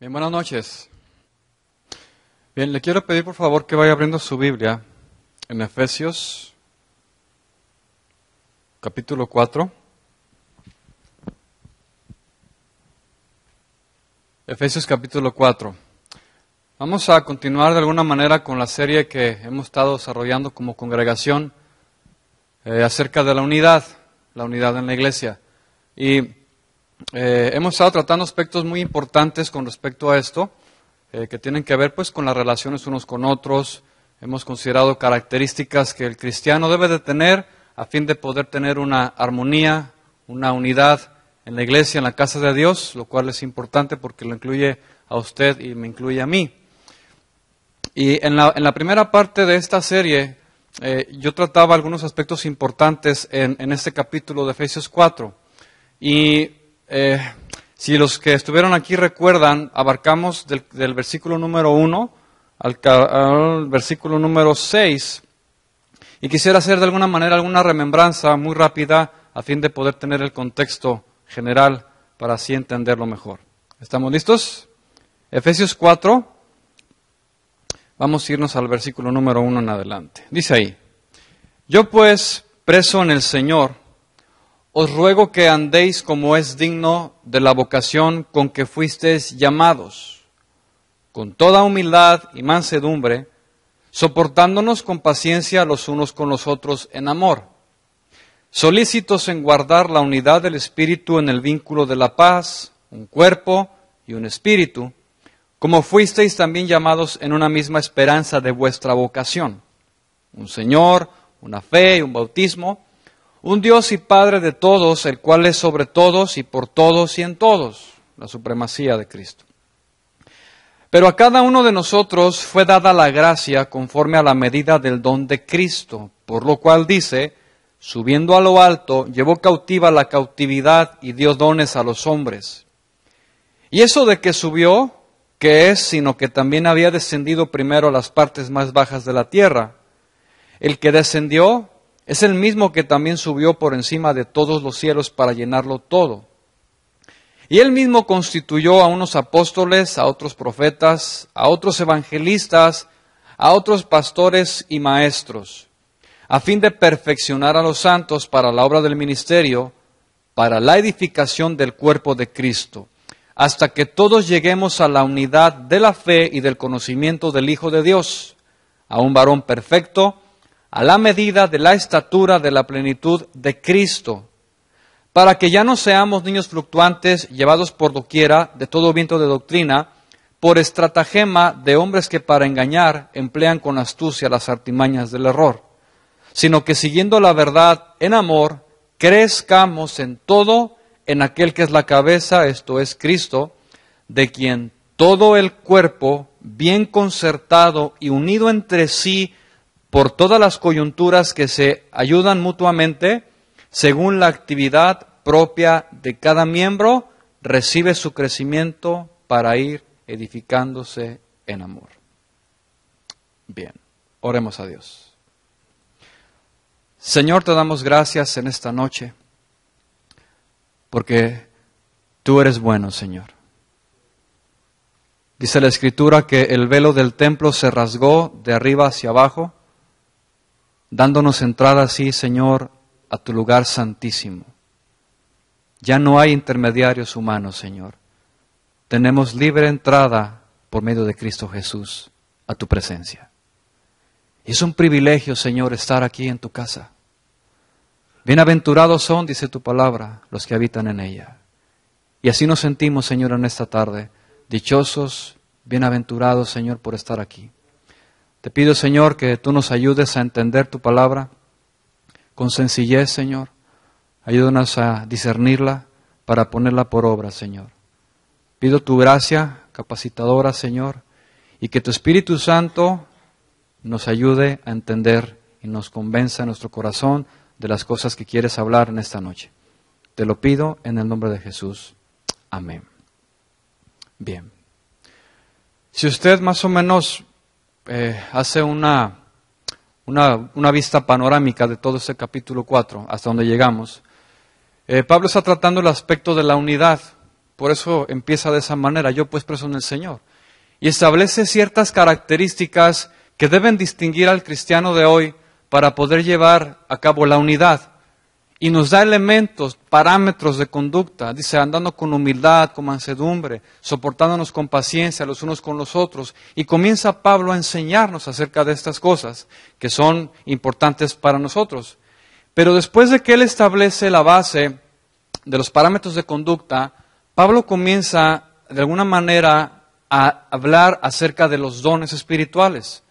Bien, buenas noches. Bien, le quiero pedir por favor que vaya abriendo su Biblia en Efesios capítulo 4. Efesios capítulo 4. Vamos a continuar de alguna manera con la serie que hemos estado desarrollando como congregación eh, acerca de la unidad, la unidad en la iglesia. Y eh, hemos estado tratando aspectos muy importantes con respecto a esto, eh, que tienen que ver pues con las relaciones unos con otros. Hemos considerado características que el cristiano debe de tener a fin de poder tener una armonía, una unidad en la iglesia, en la casa de Dios, lo cual es importante porque lo incluye a usted y me incluye a mí. Y en la, primera parte de esta serie eh, yo trataba algunos aspectos importantes en, en este capítulo de Efesios 4. Y eh, si los que estuvieron aquí recuerdan, abarcamos del, versículo número 1 al, al, versículo número 6. Y quisiera hacer de alguna manera alguna remembranza muy rápida a fin de poder tener el contexto general para así entenderlo mejor. ¿Estamos listos? Efesios 4. Vamos a irnos al versículo número 1 en adelante. Dice ahí, yo pues, preso en el Señor, os ruego que andéis como es digno de la vocación con que fuisteis llamados, con toda humildad y mansedumbre, soportándonos con paciencia los unos con los otros en amor, solícitos en guardar la unidad del Espíritu en el vínculo de la paz, un cuerpo y un espíritu, como fuisteis también llamados en una misma esperanza de vuestra vocación, un Señor, una fe y un bautismo, un Dios y Padre de todos, el cual es sobre todos y por todos y en todos, la supremacía de Cristo. Pero a cada uno de nosotros fue dada la gracia conforme a la medida del don de Cristo, por lo cual dice, subiendo a lo alto, llevó cautiva la cautividad y dio dones a los hombres. Y eso de que subió, que es, sino que también había descendido primero a las partes más bajas de la tierra. El que descendió es el mismo que también subió por encima de todos los cielos para llenarlo todo. Y él mismo constituyó a unos apóstoles, a otros profetas, a otros evangelistas, a otros pastores y maestros, a fin de perfeccionar a los santos para la obra del ministerio, para la edificación del cuerpo de Cristo, hasta que todos lleguemos a la unidad de la fe y del conocimiento del Hijo de Dios, a un varón perfecto, a la medida de la estatura de la plenitud de Cristo, para que ya no seamos niños fluctuantes llevados por doquiera de todo viento de doctrina, por estratagema de hombres que para engañar emplean con astucia las artimañas del error, sino que siguiendo la verdad en amor, crezcamos en todo en aquel que es la cabeza, esto es Cristo, de quien todo el cuerpo, bien concertado y unido entre sí, por todas las coyunturas que se ayudan mutuamente, según la actividad propia de cada miembro, recibe su crecimiento para ir edificándose en amor. Bien, oremos a Dios. Señor, te damos gracias en esta noche, porque tú eres bueno, Señor. Dice la Escritura que el velo del templo se rasgó de arriba hacia abajo, dándonos entrada así, Señor, a tu lugar santísimo. Ya no hay intermediarios humanos, Señor. Tenemos libre entrada por medio de Cristo Jesús a tu presencia. Y es un privilegio, Señor, estar aquí en tu casa. Bienaventurados son, dice tu palabra, los que habitan en ella. Y así nos sentimos, Señor, en esta tarde, dichosos, bienaventurados, Señor, por estar aquí. Te pido, Señor, que tú nos ayudes a entender tu palabra con sencillez, Señor. Ayúdanos a discernirla para ponerla por obra, Señor. Pido tu gracia capacitadora, Señor, y que tu Espíritu Santo nos ayude a entender y nos convenza en nuestro corazón de las cosas que quieres hablar en esta noche. Te lo pido en el nombre de Jesús. Amén. Bien. Si usted más o menos eh, hace una, una, vista panorámica de todo ese capítulo 4, hasta donde llegamos, eh, Pablo está tratando el aspecto de la unidad, por eso empieza de esa manera, yo pues preso en el Señor, y establece ciertas características que deben distinguir al cristiano de hoy para poder llevar a cabo la unidad. Y nos da elementos, parámetros de conducta. Dice, andando con humildad, con mansedumbre, soportándonos con paciencia los unos con los otros. Y comienza Pablo a enseñarnos acerca de estas cosas que son importantes para nosotros. Pero después de que él establece la base de los parámetros de conducta, Pablo comienza de alguna manera a hablar acerca de los dones espirituales,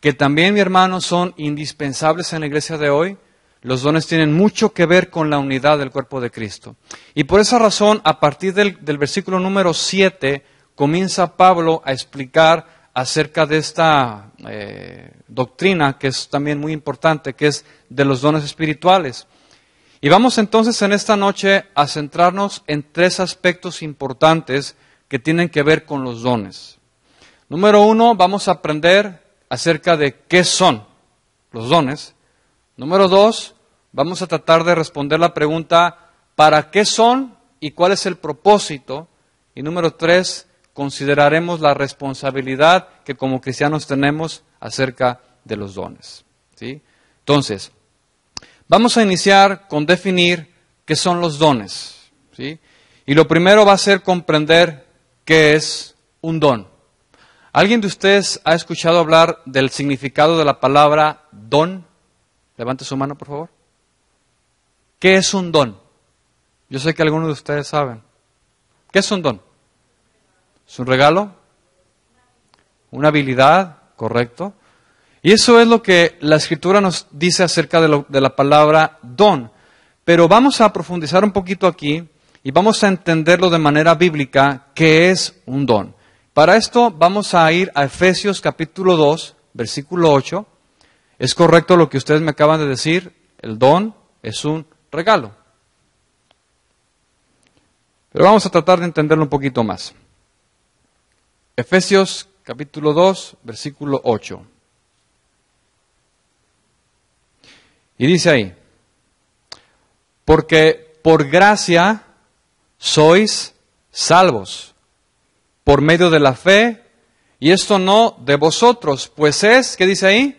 que también, mi hermano, son indispensables en la iglesia de hoy los dones tienen mucho que ver con la unidad del cuerpo de Cristo. Y por esa razón, a partir del, versículo número 7, comienza Pablo a explicar acerca de esta eh, doctrina que es también muy importante, que es de los dones espirituales. Y vamos entonces en esta noche a centrarnos en tres aspectos importantes que tienen que ver con los dones. Número uno, vamos a aprender acerca de qué son los dones. Número dos, vamos a tratar de responder la pregunta, ¿para qué son y cuál es el propósito? Y número tres, consideraremos la responsabilidad que como cristianos tenemos acerca de los dones. ¿sí? Entonces, vamos a iniciar con definir qué son los dones. ¿sí? Y lo primero va a ser comprender qué es un don. ¿Alguien de ustedes ha escuchado hablar del significado de la palabra don? Levante su mano, por favor. ¿Qué es un don? Yo sé que algunos de ustedes saben. ¿Qué es un don? ¿Es un regalo? ¿Una habilidad? Correcto. Y eso es lo que la escritura nos dice acerca de, de la palabra don. Pero vamos a profundizar un poquito aquí y vamos a entenderlo de manera bíblica, qué es un don. Para esto vamos a ir a Efesios capítulo 2, versículo 8, es correcto lo que ustedes me acaban de decir, el don es un regalo. Pero vamos a tratar de entenderlo un poquito más. Efesios capítulo 2, versículo 8. Y dice ahí, porque por gracia sois salvos por medio de la fe, y esto no de vosotros, pues es, ¿qué dice ahí?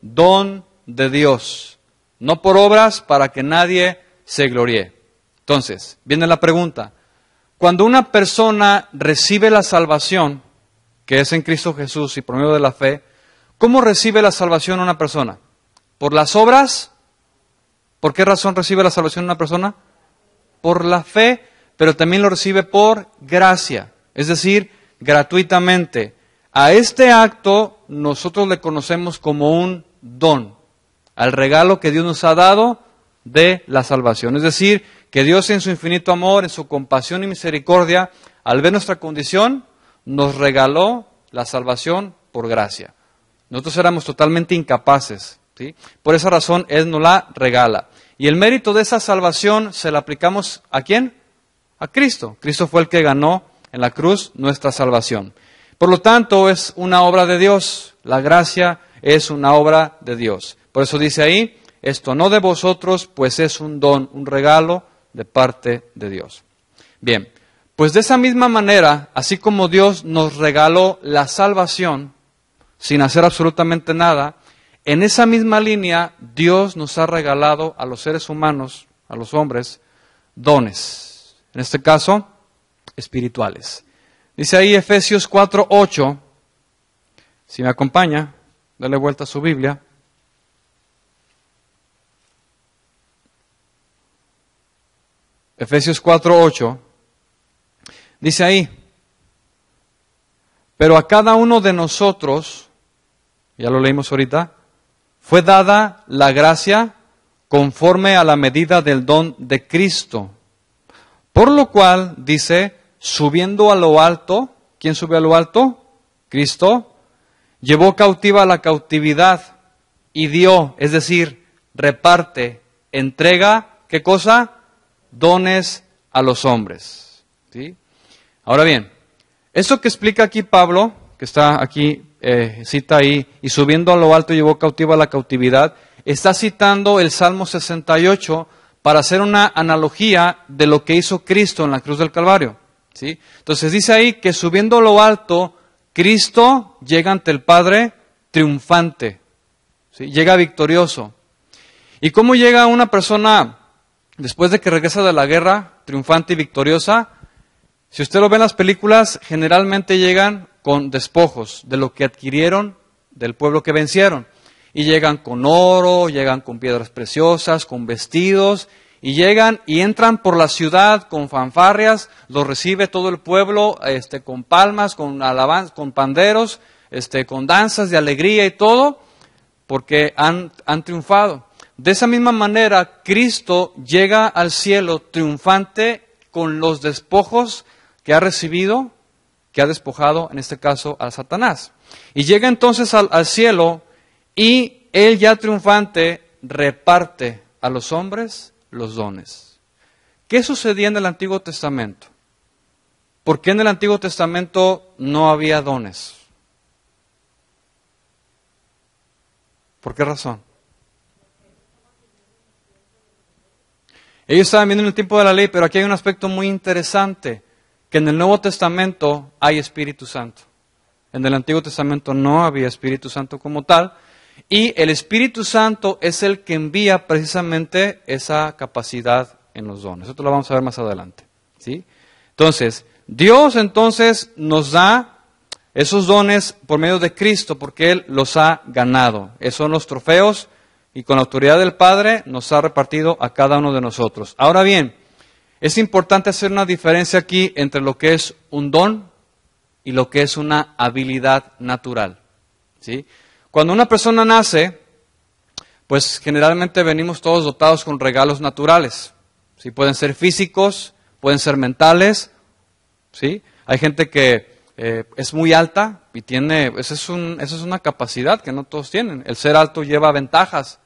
don de Dios, no por obras para que nadie se gloríe. Entonces, viene la pregunta, cuando una persona recibe la salvación, que es en Cristo Jesús y por medio de la fe, ¿cómo recibe la salvación una persona? ¿Por las obras? ¿Por qué razón recibe la salvación una persona? Por la fe, pero también lo recibe por gracia, es decir, gratuitamente. A este acto nosotros le conocemos como un don, al regalo que Dios nos ha dado de la salvación. Es decir, que Dios en su infinito amor, en su compasión y misericordia, al ver nuestra condición, nos regaló la salvación por gracia. Nosotros éramos totalmente incapaces. Por esa razón, Él nos la regala. Y el mérito de esa salvación se la aplicamos a quién? A Cristo. Cristo fue el que ganó en la cruz nuestra salvación. Por lo tanto, es una obra de Dios, la gracia es una obra de Dios. Por eso dice ahí, esto no de vosotros, pues es un don, un regalo de parte de Dios. Bien, pues de esa misma manera, así como Dios nos regaló la salvación sin hacer absolutamente nada, en esa misma línea Dios nos ha regalado a los seres humanos, a los hombres, dones. En este caso, espirituales. Dice ahí Efesios 4:8, si me acompaña. Dale vuelta a su Biblia. Efesios 4:8. Dice ahí, pero a cada uno de nosotros, ya lo leímos ahorita, fue dada la gracia conforme a la medida del don de Cristo. Por lo cual dice, subiendo a lo alto, ¿quién sube a lo alto? Cristo, Llevó cautiva la cautividad y dio, es decir, reparte, entrega, ¿qué cosa? Dones a los hombres. ¿sí? Ahora bien, eso que explica aquí Pablo, que está aquí, eh, cita ahí, y subiendo a lo alto llevó cautiva la cautividad, está citando el Salmo 68 para hacer una analogía de lo que hizo Cristo en la cruz del Calvario. ¿sí? Entonces dice ahí que subiendo a lo alto Cristo llega ante el Padre triunfante, llega victorioso. ¿Y cómo llega una persona después de que regresa de la guerra, triunfante y victoriosa? Si usted lo ve en las películas, generalmente llegan con despojos de lo que adquirieron del pueblo que vencieron. Y llegan con oro, llegan con piedras preciosas, con vestidos, y llegan y entran por la ciudad con fanfarrias, lo recibe todo el pueblo este, con palmas, con alabanzas, con panderos, este, con danzas de alegría y todo, porque han, triunfado. De esa misma manera, Cristo llega al cielo triunfante con los despojos que ha recibido, que ha despojado, en este caso, a Satanás. Y llega entonces al, al cielo y él ya triunfante reparte a los hombres los dones. ¿Qué sucedía en el Antiguo Testamento? ¿Por qué en el Antiguo Testamento no había dones? ¿Por qué razón? Ellos estaban viendo en el tiempo de la ley, pero aquí hay un aspecto muy interesante, que en el Nuevo Testamento hay Espíritu Santo. En el Antiguo Testamento no había Espíritu Santo como tal, y el Espíritu Santo es el que envía precisamente esa capacidad en los dones. Esto lo vamos a ver más adelante. ¿sí? Entonces, Dios entonces nos da esos dones por medio de Cristo porque Él los ha ganado. Esos son los trofeos y con la autoridad del Padre nos ha repartido a cada uno de nosotros. Ahora bien, es importante hacer una diferencia aquí entre lo que es un don y lo que es una habilidad natural. ¿sí? Cuando una persona nace, pues generalmente venimos todos dotados con regalos naturales. Pueden ser físicos, pueden ser mentales. ¿sí? Hay gente que eh, es muy alta y tiene, esa es, una capacidad que no todos tienen. El ser alto lleva ventajas.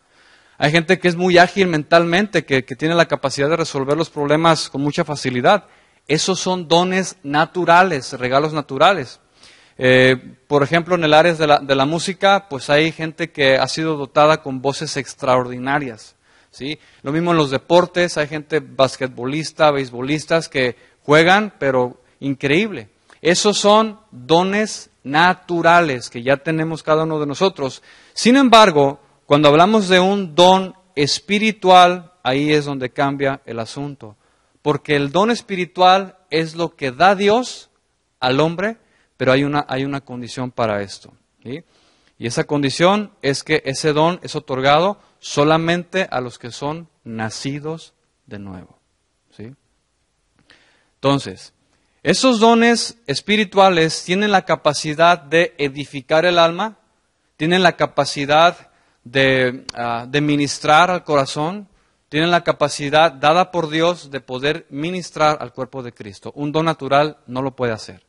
Hay gente que es muy ágil mentalmente, que tiene la capacidad de resolver los problemas con mucha facilidad. Esos son dones naturales, regalos naturales. Eh, por ejemplo, en el área de la, música, pues hay gente que ha sido dotada con voces extraordinarias. Lo mismo en los deportes, hay gente basquetbolista, beisbolistas que juegan, pero increíble. Esos son dones naturales que ya tenemos cada uno de nosotros. Sin embargo, cuando hablamos de un don espiritual, ahí es donde cambia el asunto. Porque el don espiritual es lo que da Dios al hombre pero hay una, hay una condición para esto. Y esa condición es que ese don es otorgado solamente a los que son nacidos de nuevo. Entonces, esos dones espirituales tienen la capacidad de edificar el alma, tienen la capacidad ah, de ministrar al corazón, tienen la capacidad dada por Dios de poder ministrar al cuerpo de Cristo. Un don natural no lo puede hacer.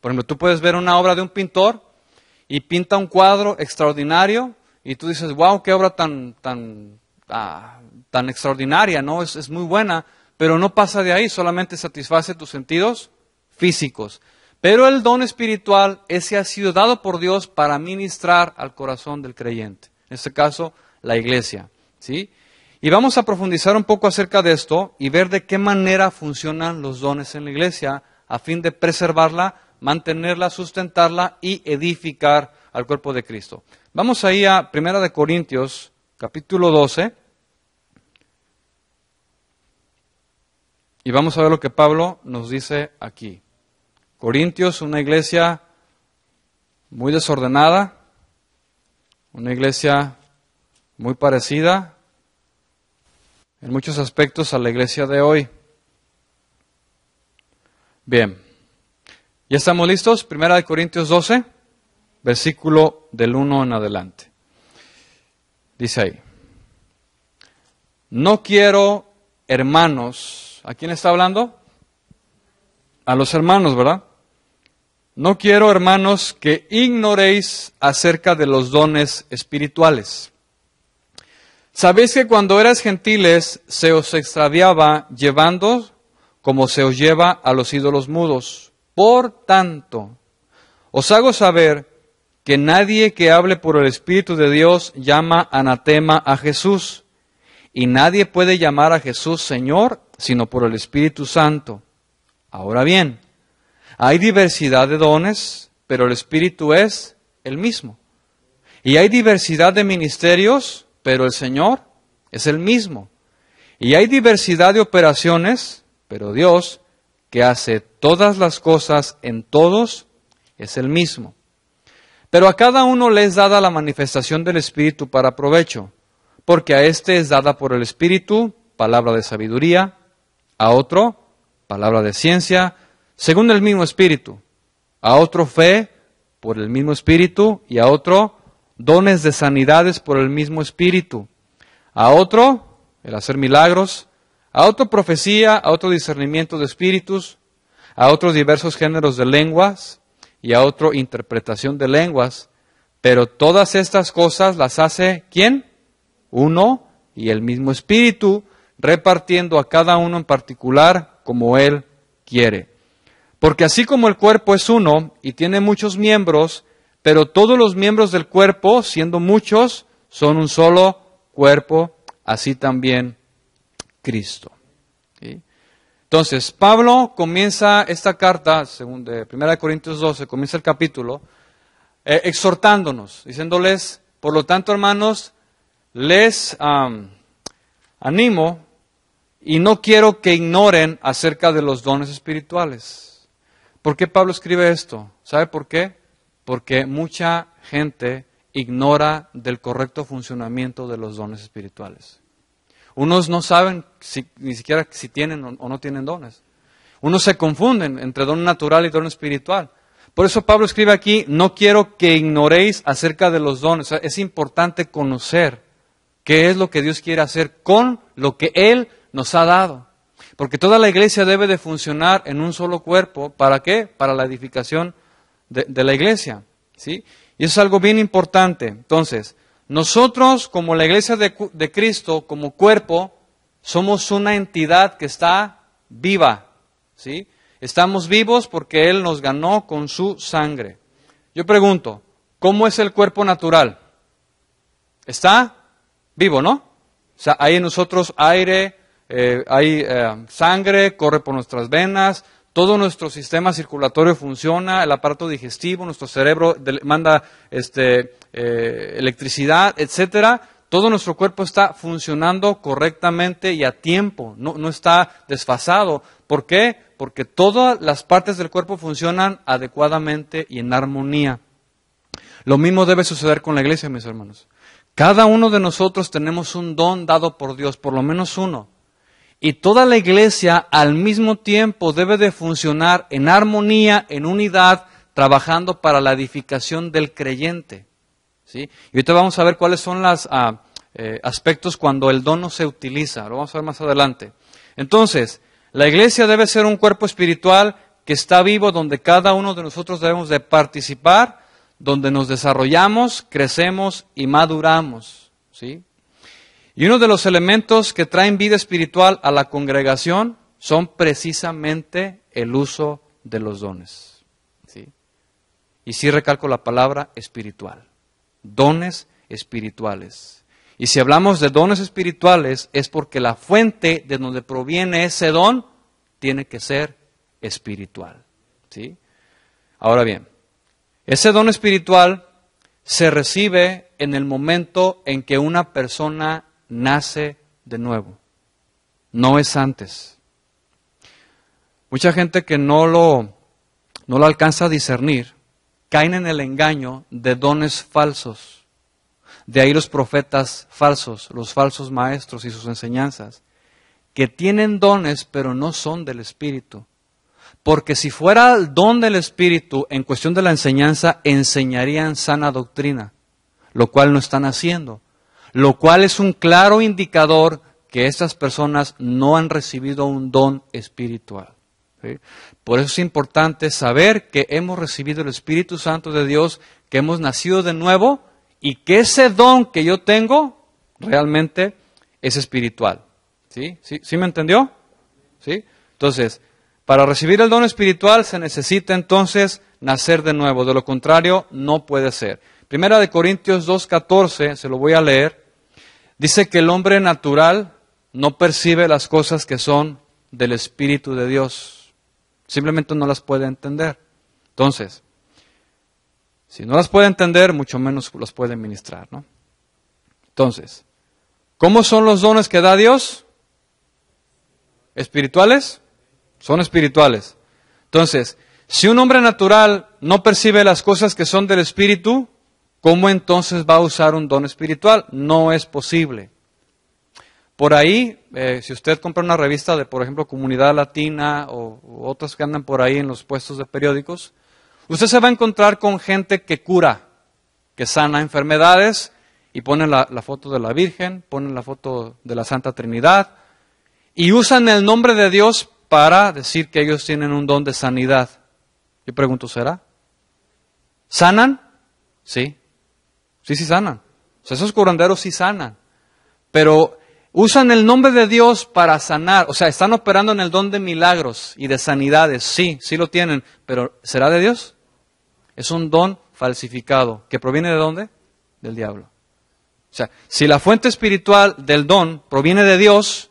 Por ejemplo, tú puedes ver una obra de un pintor y pinta un cuadro extraordinario y tú dices, wow, qué obra tan, tan, ah, tan extraordinaria, ¿no? Es, es muy buena, pero no pasa de ahí, solamente satisface tus sentidos físicos. Pero el don espiritual, ese ha sido dado por Dios para ministrar al corazón del creyente, en este caso, la iglesia, ¿sí? Y vamos a profundizar un poco acerca de esto y ver de qué manera funcionan los dones en la iglesia a fin de preservarla mantenerla, sustentarla y edificar al cuerpo de Cristo. Vamos ahí a 1 Corintios, capítulo 12. Y vamos a ver lo que Pablo nos dice aquí. Corintios, una iglesia muy desordenada, una iglesia muy parecida en muchos aspectos a la iglesia de hoy. Bien, ¿Ya estamos listos? Primera de Corintios 12, versículo del 1 en adelante. Dice ahí, no quiero hermanos, ¿a quién está hablando? A los hermanos, ¿verdad? No quiero hermanos que ignoréis acerca de los dones espirituales. Sabéis que cuando eras gentiles se os extraviaba llevando como se os lleva a los ídolos mudos. Por tanto, os hago saber que nadie que hable por el Espíritu de Dios llama anatema a Jesús, y nadie puede llamar a Jesús Señor sino por el Espíritu Santo. Ahora bien, hay diversidad de dones, pero el Espíritu es el mismo. Y hay diversidad de ministerios, pero el Señor es el mismo. Y hay diversidad de operaciones, pero Dios que hace todas las cosas en todos, es el mismo. Pero a cada uno le es dada la manifestación del Espíritu para provecho, porque a éste es dada por el Espíritu palabra de sabiduría, a otro palabra de ciencia, según el mismo Espíritu, a otro fe por el mismo Espíritu y a otro dones de sanidades por el mismo Espíritu, a otro el hacer milagros, a profecía, a otro discernimiento de espíritus, a otros diversos géneros de lenguas y a otro interpretación de lenguas. Pero todas estas cosas las hace ¿quién? Uno y el mismo espíritu, repartiendo a cada uno en particular como él quiere. Porque así como el cuerpo es uno y tiene muchos miembros, pero todos los miembros del cuerpo, siendo muchos, son un solo cuerpo, así también Cristo. Entonces, Pablo comienza esta carta, según de 1 Corintios 12, comienza el capítulo, eh, exhortándonos, diciéndoles, por lo tanto, hermanos, les animo y no quiero que ignoren acerca de los dones espirituales. ¿Por qué Pablo escribe esto? ¿Sabe por qué? Porque mucha gente ignora del correcto funcionamiento de los dones espirituales. Unos no saben si, ni siquiera si tienen o no tienen dones. Unos se confunden entre don natural y don espiritual. Por eso Pablo escribe aquí, no quiero que ignoréis acerca de los dones. es importante conocer qué es lo que Dios quiere hacer con lo que Él nos ha dado. Porque toda la iglesia debe de funcionar en un solo cuerpo. ¿Para qué? Para la edificación de, la iglesia. ¿sí? Y eso es algo bien importante. Entonces, nosotros, como la iglesia de, Cristo, como cuerpo, somos una entidad que está viva. ¿sí? Estamos vivos porque Él nos ganó con su sangre. Yo pregunto, ¿cómo es el cuerpo natural? Está vivo, ¿no? O sea, hay en nosotros aire, eh, hay eh, sangre, corre por nuestras venas, todo nuestro sistema circulatorio funciona, el aparato digestivo, nuestro cerebro manda este, eh, electricidad, etcétera. Todo nuestro cuerpo está funcionando correctamente y a tiempo, no, no está desfasado. ¿Por qué? Porque todas las partes del cuerpo funcionan adecuadamente y en armonía. Lo mismo debe suceder con la iglesia, mis hermanos. Cada uno de nosotros tenemos un don dado por Dios, por lo menos uno. Y toda la iglesia al mismo tiempo debe de funcionar en armonía, en unidad, trabajando para la edificación del creyente. ¿sí? Y ahorita vamos a ver cuáles son los ah, eh, aspectos cuando el don no se utiliza. Lo vamos a ver más adelante. Entonces, la iglesia debe ser un cuerpo espiritual que está vivo, donde cada uno de nosotros debemos de participar, donde nos desarrollamos, crecemos y maduramos. ¿sí? Y uno de los elementos que traen vida espiritual a la congregación son precisamente el uso de los dones. ¿sí? Y sí recalco la palabra espiritual, dones espirituales. Y si hablamos de dones espirituales es porque la fuente de donde proviene ese don tiene que ser espiritual. ¿sí? Ahora bien, ese don espiritual se recibe en el momento en que una persona nace de nuevo. No es antes. Mucha gente que no lo, no lo alcanza a discernir, caen en el engaño de dones falsos. De ahí los profetas falsos, los falsos maestros y sus enseñanzas, que tienen dones pero no son del Espíritu. Porque si fuera el don del Espíritu en cuestión de la enseñanza, enseñarían sana doctrina, lo cual no están haciendo lo cual es un claro indicador que estas personas no han recibido un don espiritual. Por eso es importante saber que hemos recibido el Espíritu Santo de Dios, que hemos nacido de nuevo y que ese don que yo tengo realmente es espiritual. ¿Sí? ¿Sí, me entendió? ¿Sí? Entonces, para recibir el don espiritual se necesita entonces nacer de nuevo, de lo contrario no puede ser. Primera de Corintios 2.14, se lo voy a leer. Dice que el hombre natural no percibe las cosas que son del Espíritu de Dios. Simplemente no las puede entender. Entonces, si no las puede entender, mucho menos las puede ministrar, ¿no? Entonces, ¿cómo son los dones que da Dios? ¿Espirituales? Son espirituales. Entonces, si un hombre natural no percibe las cosas que son del Espíritu, ¿Cómo entonces va a usar un don espiritual? No es posible. Por ahí, eh, si usted compra una revista de, por ejemplo, Comunidad Latina o, otras que andan por ahí en los puestos de periódicos, usted se va a encontrar con gente que cura, que sana enfermedades y pone la, foto de la Virgen, pone la foto de la Santa Trinidad y usan el nombre de Dios para decir que ellos tienen un don de sanidad. Yo pregunto, ¿será? ¿Sanan? Sí. Sí, sí sanan. O sea, esos curanderos sí sanan. Pero usan el nombre de Dios para sanar. O sea, están operando en el don de milagros y de sanidades. Sí, sí lo tienen. Pero ¿será de Dios? Es un don falsificado. ¿Que proviene de dónde? Del diablo. O sea, si la fuente espiritual del don proviene de Dios,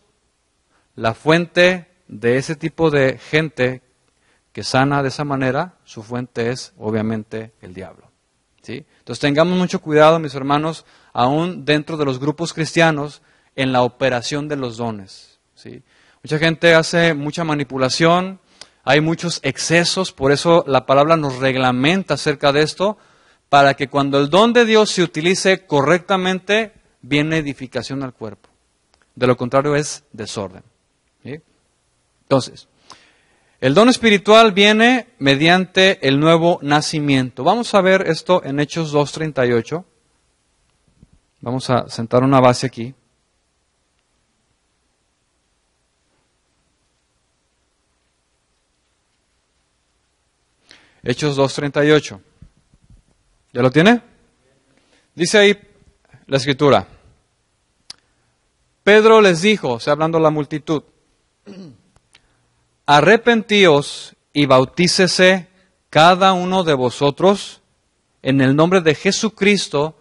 la fuente de ese tipo de gente que sana de esa manera, su fuente es obviamente el diablo. Entonces tengamos mucho cuidado, mis hermanos, aún dentro de los grupos cristianos, en la operación de los dones. ¿sí? Mucha gente hace mucha manipulación, hay muchos excesos, por eso la palabra nos reglamenta acerca de esto, para que cuando el don de Dios se utilice correctamente, viene edificación al cuerpo. De lo contrario es desorden. Entonces, el don espiritual viene mediante el nuevo nacimiento. Vamos a ver esto en Hechos 2.38. Vamos a sentar una base aquí. Hechos 2.38. ¿Ya lo tiene? Dice ahí la escritura. Pedro les dijo, o sea, hablando a la multitud, arrepentíos y bautícese cada uno de vosotros en el nombre de Jesucristo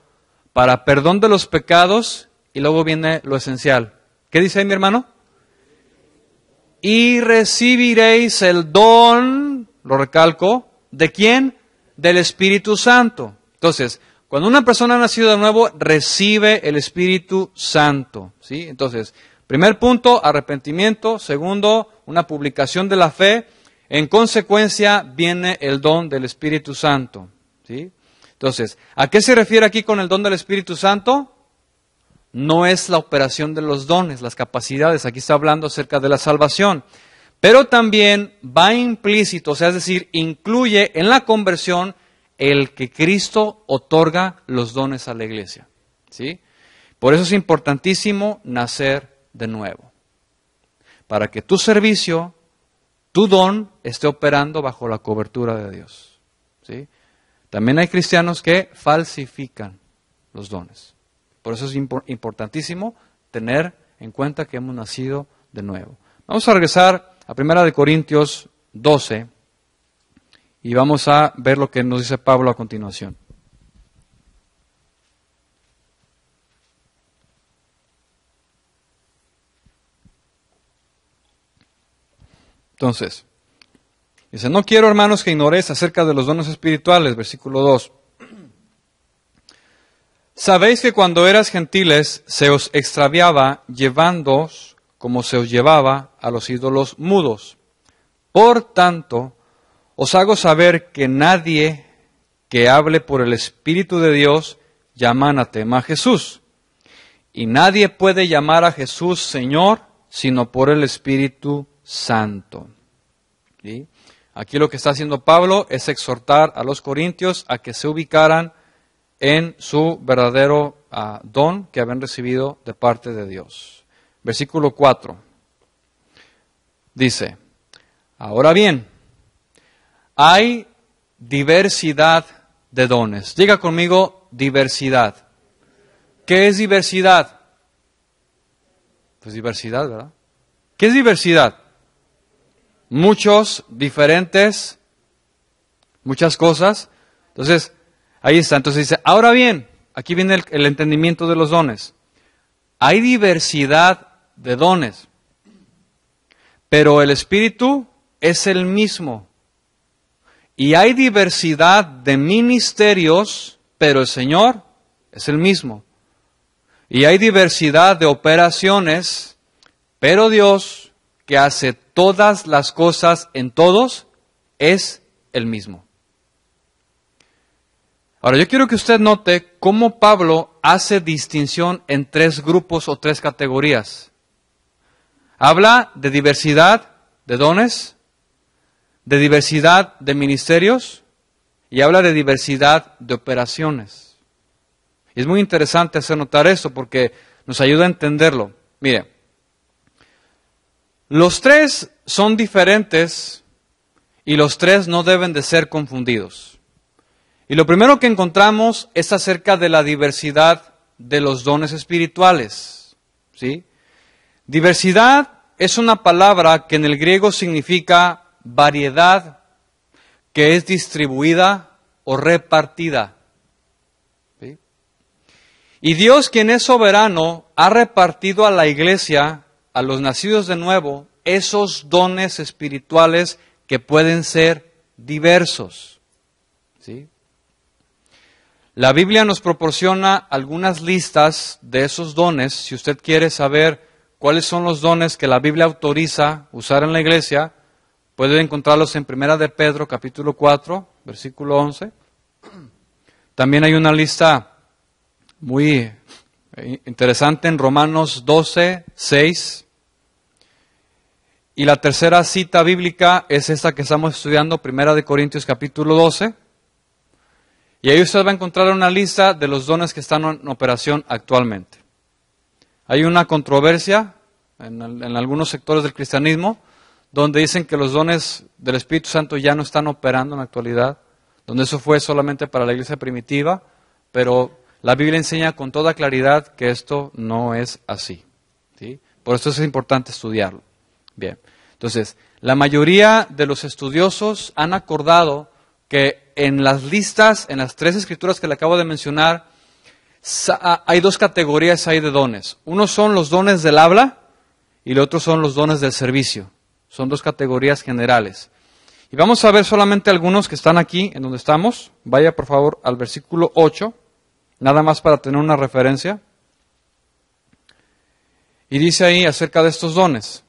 para perdón de los pecados y luego viene lo esencial. ¿Qué dice ahí mi hermano? Y recibiréis el don, lo recalco, ¿de quién? Del Espíritu Santo. Entonces, cuando una persona ha nacido de nuevo, recibe el Espíritu Santo. ¿sí? Entonces, Primer punto, arrepentimiento. Segundo, una publicación de la fe. En consecuencia viene el don del Espíritu Santo. ¿sí? Entonces, ¿a qué se refiere aquí con el don del Espíritu Santo? No es la operación de los dones, las capacidades. Aquí está hablando acerca de la salvación. Pero también va implícito, o sea, es decir, incluye en la conversión el que Cristo otorga los dones a la iglesia. ¿sí? Por eso es importantísimo nacer de nuevo, para que tu servicio, tu don, esté operando bajo la cobertura de Dios. ¿sí? También hay cristianos que falsifican los dones. Por eso es importantísimo tener en cuenta que hemos nacido de nuevo. Vamos a regresar a 1 Corintios 12 y vamos a ver lo que nos dice Pablo a continuación. Entonces, dice, no quiero hermanos que ignoréis acerca de los dones espirituales, versículo 2. Sabéis que cuando eras gentiles se os extraviaba llevándoos como se os llevaba a los ídolos mudos. Por tanto, os hago saber que nadie que hable por el Espíritu de Dios llama anatema a Jesús. Y nadie puede llamar a Jesús Señor sino por el Espíritu santo. y Aquí lo que está haciendo Pablo es exhortar a los corintios a que se ubicaran en su verdadero ah, don que habían recibido de parte de Dios. Versículo 4 dice, ahora bien, hay diversidad de dones. Diga conmigo diversidad. ¿Qué es diversidad? Pues diversidad, ¿verdad? ¿Qué es diversidad? muchos, diferentes, muchas cosas. Entonces, ahí está. Entonces dice, ahora bien, aquí viene el, entendimiento de los dones. Hay diversidad de dones, pero el Espíritu es el mismo. Y hay diversidad de ministerios, pero el Señor es el mismo. Y hay diversidad de operaciones, pero Dios que hace todas las cosas en todos es el mismo. Ahora, yo quiero que usted note cómo Pablo hace distinción en tres grupos o tres categorías. Habla de diversidad de dones, de diversidad de ministerios y habla de diversidad de operaciones. es muy interesante hacer notar eso porque nos ayuda a entenderlo. Mire, los tres son diferentes y los tres no deben de ser confundidos. Y lo primero que encontramos es acerca de la diversidad de los dones espirituales. ¿sí? Diversidad es una palabra que en el griego significa variedad que es distribuida o repartida. Y Dios, quien es soberano, ha repartido a la iglesia a los nacidos de nuevo esos dones espirituales que pueden ser diversos. La Biblia nos proporciona algunas listas de esos dones, si usted quiere saber cuáles son los dones que la Biblia autoriza usar en la iglesia, puede encontrarlos en Primera de Pedro capítulo 4, versículo 11. También hay una lista muy eh, interesante en Romanos 12, 6. Y la tercera cita bíblica es esta que estamos estudiando, Primera de Corintios capítulo 12. Y ahí usted va a encontrar una lista de los dones que están en operación actualmente. Hay una controversia en, algunos sectores del cristianismo donde dicen que los dones del Espíritu Santo ya no están operando en la actualidad, donde eso fue solamente para la iglesia primitiva, pero la Biblia enseña con toda claridad que esto no es así. Por eso es importante estudiarlo. Bien, entonces, la mayoría de los estudiosos han acordado que en las listas, en las tres escrituras que le acabo de mencionar, hay dos categorías ahí de dones. Uno son los dones del habla y el otro son los dones del servicio. Son dos categorías generales. Y vamos a ver solamente algunos que están aquí, en donde estamos. Vaya por favor al versículo 8, nada más para tener una referencia. Y dice ahí acerca de estos dones.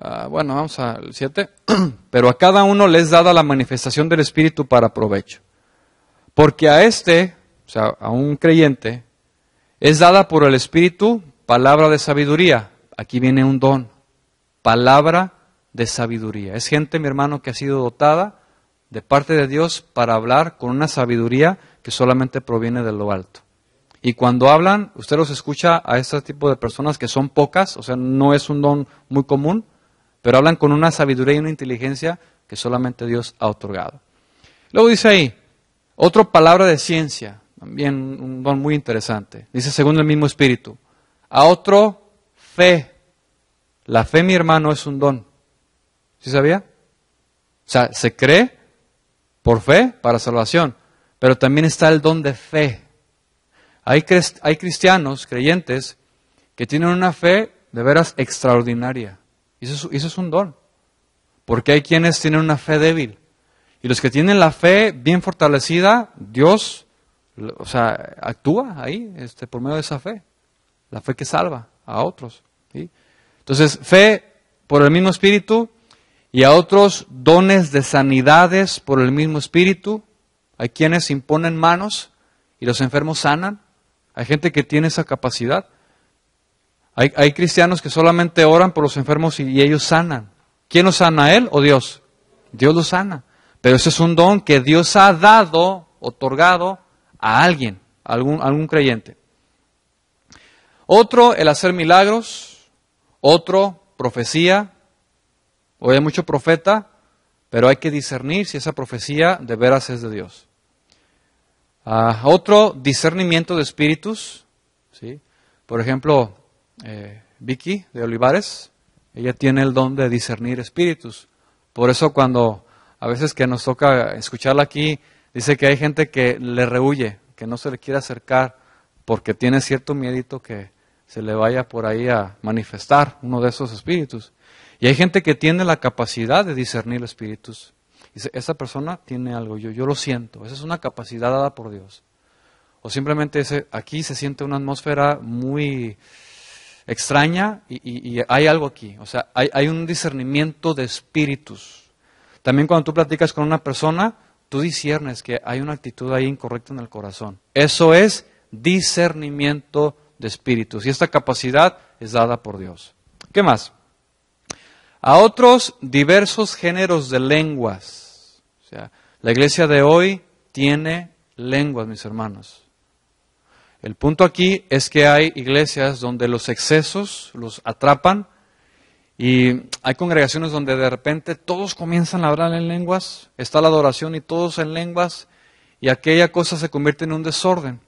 Ah, bueno, vamos al 7. Pero a cada uno les dada la manifestación del Espíritu para provecho. Porque a este, o sea, a un creyente, es dada por el Espíritu palabra de sabiduría. Aquí viene un don. Palabra de sabiduría. Es gente, mi hermano, que ha sido dotada de parte de Dios para hablar con una sabiduría que solamente proviene de lo alto. Y cuando hablan, usted los escucha a este tipo de personas que son pocas, o sea, no es un don muy común, pero hablan con una sabiduría y una inteligencia que solamente Dios ha otorgado. Luego dice ahí, otra palabra de ciencia, también un don muy interesante. Dice, según el mismo espíritu, a otro fe. La fe, mi hermano, es un don. ¿Sí sabía? O sea, se cree por fe para salvación, pero también está el don de fe. Hay, hay cristianos, creyentes, que tienen una fe de veras extraordinaria eso, es, un don. Porque hay quienes tienen una fe débil. Y los que tienen la fe bien fortalecida, Dios, actúa ahí, este, por medio de esa fe. La fe que salva a otros. Entonces, fe por el mismo espíritu y a otros dones de sanidades por el mismo espíritu. Hay quienes imponen manos y los enfermos sanan. Hay gente que tiene esa capacidad. Hay, cristianos que solamente oran por los enfermos y, ellos sanan. ¿Quién los sana, él o Dios? Dios los sana. Pero ese es un don que Dios ha dado, otorgado a alguien, a algún, algún creyente. Otro, el hacer milagros. Otro, profecía. Hoy hay mucho profeta, pero hay que discernir si esa profecía de veras es de Dios. Ah, otro, discernimiento de espíritus. ¿sí? Por ejemplo, eh, Vicky de Olivares, ella tiene el don de discernir espíritus. Por eso cuando a veces que nos toca escucharla aquí, dice que hay gente que le rehuye, que no se le quiere acercar porque tiene cierto miedito que se le vaya por ahí a manifestar uno de esos espíritus. Y hay gente que tiene la capacidad de discernir espíritus. Dice, esa persona tiene algo, yo, yo lo siento, esa es una capacidad dada por Dios. O simplemente dice, aquí se siente una atmósfera muy extraña y, hay algo aquí. O sea, hay, hay un discernimiento de espíritus. También cuando tú platicas con una persona, tú disiernes que hay una actitud ahí incorrecta en el corazón. Eso es discernimiento de espíritus. Y esta capacidad es dada por Dios. ¿Qué más? A otros diversos géneros de lenguas. O sea, la iglesia de hoy tiene lenguas, mis hermanos. El punto aquí es que hay iglesias donde los excesos los atrapan y hay congregaciones donde de repente todos comienzan a hablar en lenguas, está la adoración y todos en lenguas y aquella cosa se convierte en un desorden.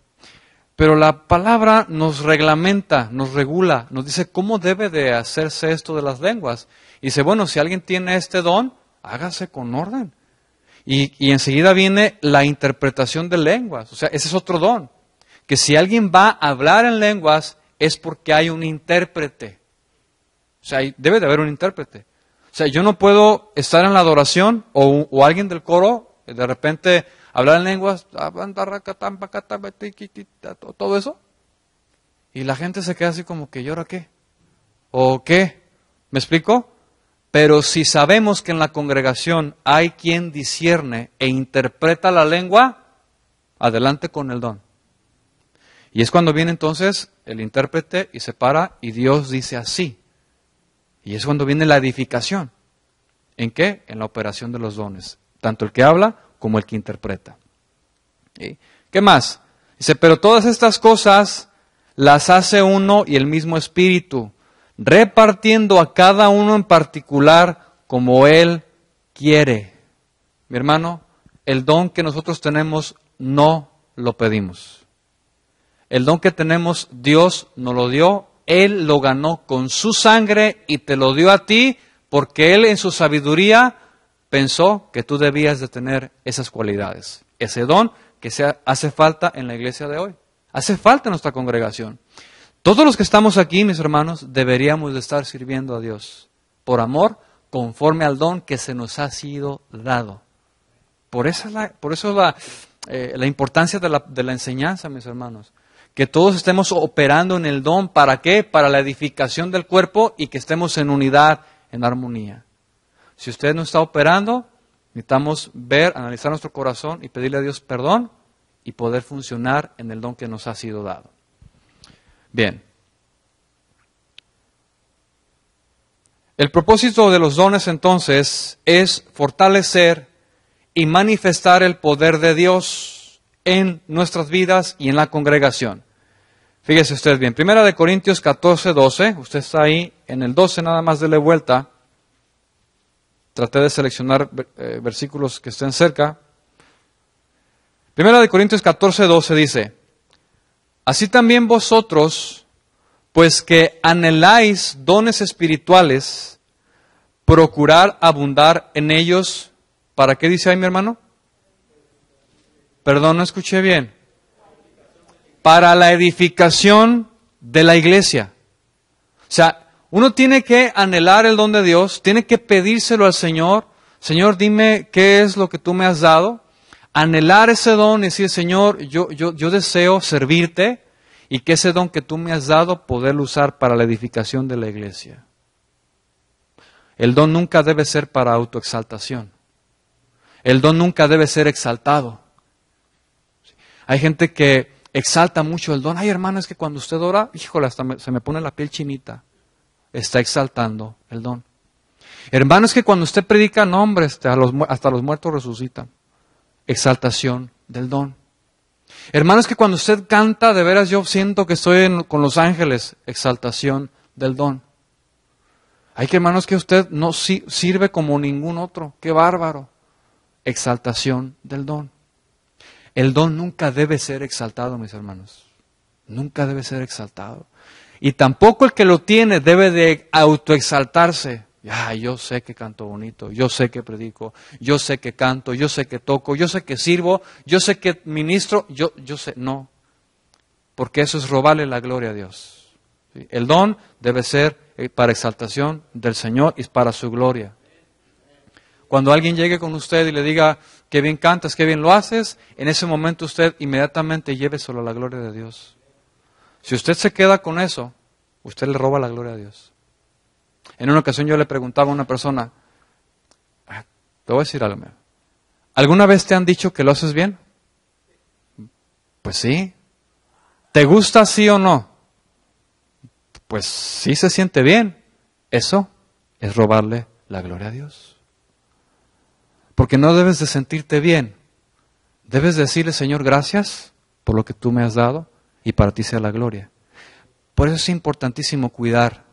Pero la palabra nos reglamenta, nos regula, nos dice cómo debe de hacerse esto de las lenguas. Y dice, bueno, si alguien tiene este don, hágase con orden. Y, y enseguida viene la interpretación de lenguas. O sea, ese es otro don que si alguien va a hablar en lenguas es porque hay un intérprete. O sea, debe de haber un intérprete. O sea, yo no puedo estar en la adoración o, alguien del coro eh, de repente hablar en lenguas, ah, todo eso. Y la gente se queda así como que llora qué. ¿O qué? ¿Me explico? Pero si sabemos que en la congregación hay quien discierne e interpreta la lengua, adelante con el don. Y es cuando viene entonces el intérprete y se para y Dios dice así. Y es cuando viene la edificación. ¿En qué? En la operación de los dones, tanto el que habla como el que interpreta. ¿Qué más? Dice, pero todas estas cosas las hace uno y el mismo espíritu, repartiendo a cada uno en particular como él quiere. Mi hermano, el don que nosotros tenemos no lo pedimos. El don que tenemos, Dios nos lo dio, Él lo ganó con su sangre y te lo dio a ti porque Él en su sabiduría pensó que tú debías de tener esas cualidades, ese don que se hace falta en la iglesia de hoy, hace falta en nuestra congregación. Todos los que estamos aquí, mis hermanos, deberíamos de estar sirviendo a Dios por amor, conforme al don que se nos ha sido dado. Por, por eso la, eh, la importancia de la enseñanza, mis hermanos que todos estemos operando en el don. ¿Para qué? Para la edificación del cuerpo y que estemos en unidad, en armonía. Si usted no está operando, necesitamos ver, analizar nuestro corazón y pedirle a Dios perdón y poder funcionar en el don que nos ha sido dado. Bien. El propósito de los dones entonces es fortalecer y manifestar el poder de Dios en nuestras vidas y en la congregación. Fíjese usted bien, Primera de Corintios 14, 12, usted está ahí en el 12 nada más de vuelta. Traté de seleccionar eh, versículos que estén cerca. Primera de Corintios 14, 12 dice, Así también vosotros, pues que anheláis dones espirituales, procurar abundar en ellos. ¿Para qué dice ahí mi hermano? Perdón, no escuché bien. Para la edificación de la iglesia. O sea, uno tiene que anhelar el don de Dios, tiene que pedírselo al Señor. Señor, dime qué es lo que tú me has dado. Anhelar ese don y decir, Señor, yo, yo, yo deseo servirte y que ese don que tú me has dado poderlo usar para la edificación de la iglesia. El don nunca debe ser para autoexaltación. El don nunca debe ser exaltado. Hay gente que exalta mucho el don. Hay hermano, que cuando usted ora, híjole, hasta se me pone la piel chinita. Está exaltando el don. Hermanos que cuando usted predica, nombres, este, hasta los muertos resucitan. Exaltación del don. Hermanos, que cuando usted canta, de veras yo siento que estoy con los ángeles, exaltación del don. Hay que, hermanos, que usted no sirve como ningún otro, qué bárbaro, exaltación del don. El don nunca debe ser exaltado, mis hermanos. Nunca debe ser exaltado. Y tampoco el que lo tiene debe de autoexaltarse. Ya, yo sé que canto bonito, yo sé que predico, yo sé que canto, yo sé que toco, yo sé que sirvo, yo sé que ministro, yo, yo sé, no. Porque eso es robarle la gloria a Dios. El don debe ser eh, para exaltación del Señor y para su gloria. Cuando alguien llegue con usted y le diga, qué bien cantas, qué bien lo haces, en ese momento usted inmediatamente lleve solo la gloria de Dios. Si usted se queda con eso, usted le roba la gloria a Dios. En una ocasión yo le preguntaba a una persona, ah, te voy a decir algo. ¿Alguna vez te han dicho que lo haces bien? Pues sí. ¿Te gusta así o no? Pues sí se siente bien. Eso es robarle la gloria a Dios. Porque no debes de sentirte bien. Debes decirle, Señor, gracias por lo que tú me has dado y para ti sea la gloria. Por eso es importantísimo cuidar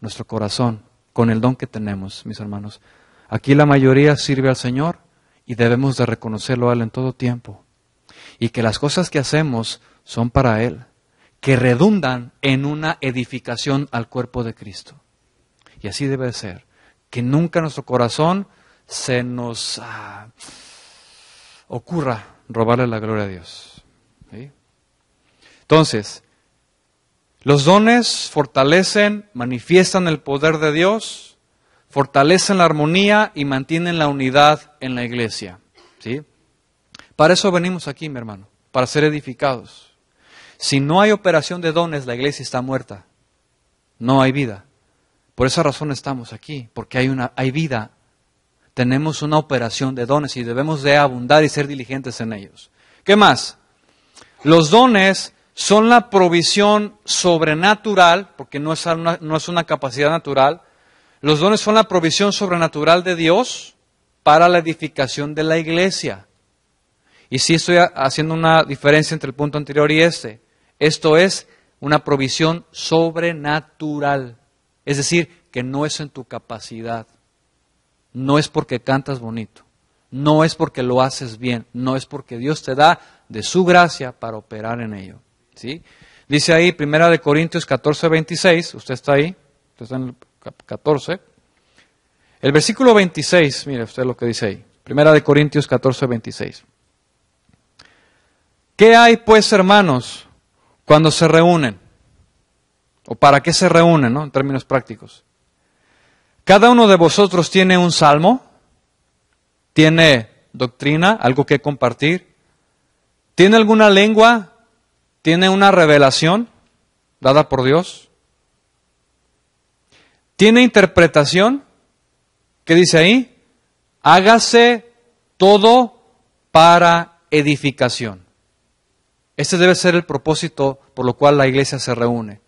nuestro corazón con el don que tenemos, mis hermanos. Aquí la mayoría sirve al Señor y debemos de reconocerlo a Él en todo tiempo. Y que las cosas que hacemos son para Él, que redundan en una edificación al cuerpo de Cristo. Y así debe ser. Que nunca nuestro corazón se nos ah, ocurra robarle la gloria a Dios. Entonces, los dones fortalecen, manifiestan el poder de Dios, fortalecen la armonía y mantienen la unidad en la iglesia. ¿Sí? Para eso venimos aquí, mi hermano, para ser edificados. Si no hay operación de dones, la iglesia está muerta. No hay vida. Por esa razón estamos aquí, porque hay, una, hay vida tenemos una operación de dones y debemos de abundar y ser diligentes en ellos. ¿Qué más? Los dones son la provisión sobrenatural, porque no es una, no es una capacidad natural. Los dones son la provisión sobrenatural de Dios para la edificación de la iglesia. Y sí estoy haciendo una diferencia entre el punto anterior y este. Esto es una provisión sobrenatural, es decir, que no es en tu capacidad no es porque cantas bonito, no es porque lo haces bien, no es porque Dios te da de su gracia para operar en ello. ¿sí? Dice ahí, Primera de Corintios 14, 26, usted está ahí, usted está en el 14. El versículo 26, mire usted lo que dice ahí, Primera de Corintios 14, 26. ¿Qué hay pues, hermanos, cuando se reúnen? ¿O para qué se reúnen, no? En términos prácticos. Cada uno de vosotros tiene un salmo, tiene doctrina, algo que compartir, tiene alguna lengua, tiene una revelación dada por Dios, tiene interpretación, ¿qué dice ahí? Hágase todo para edificación. Este debe ser el propósito por lo cual la iglesia se reúne,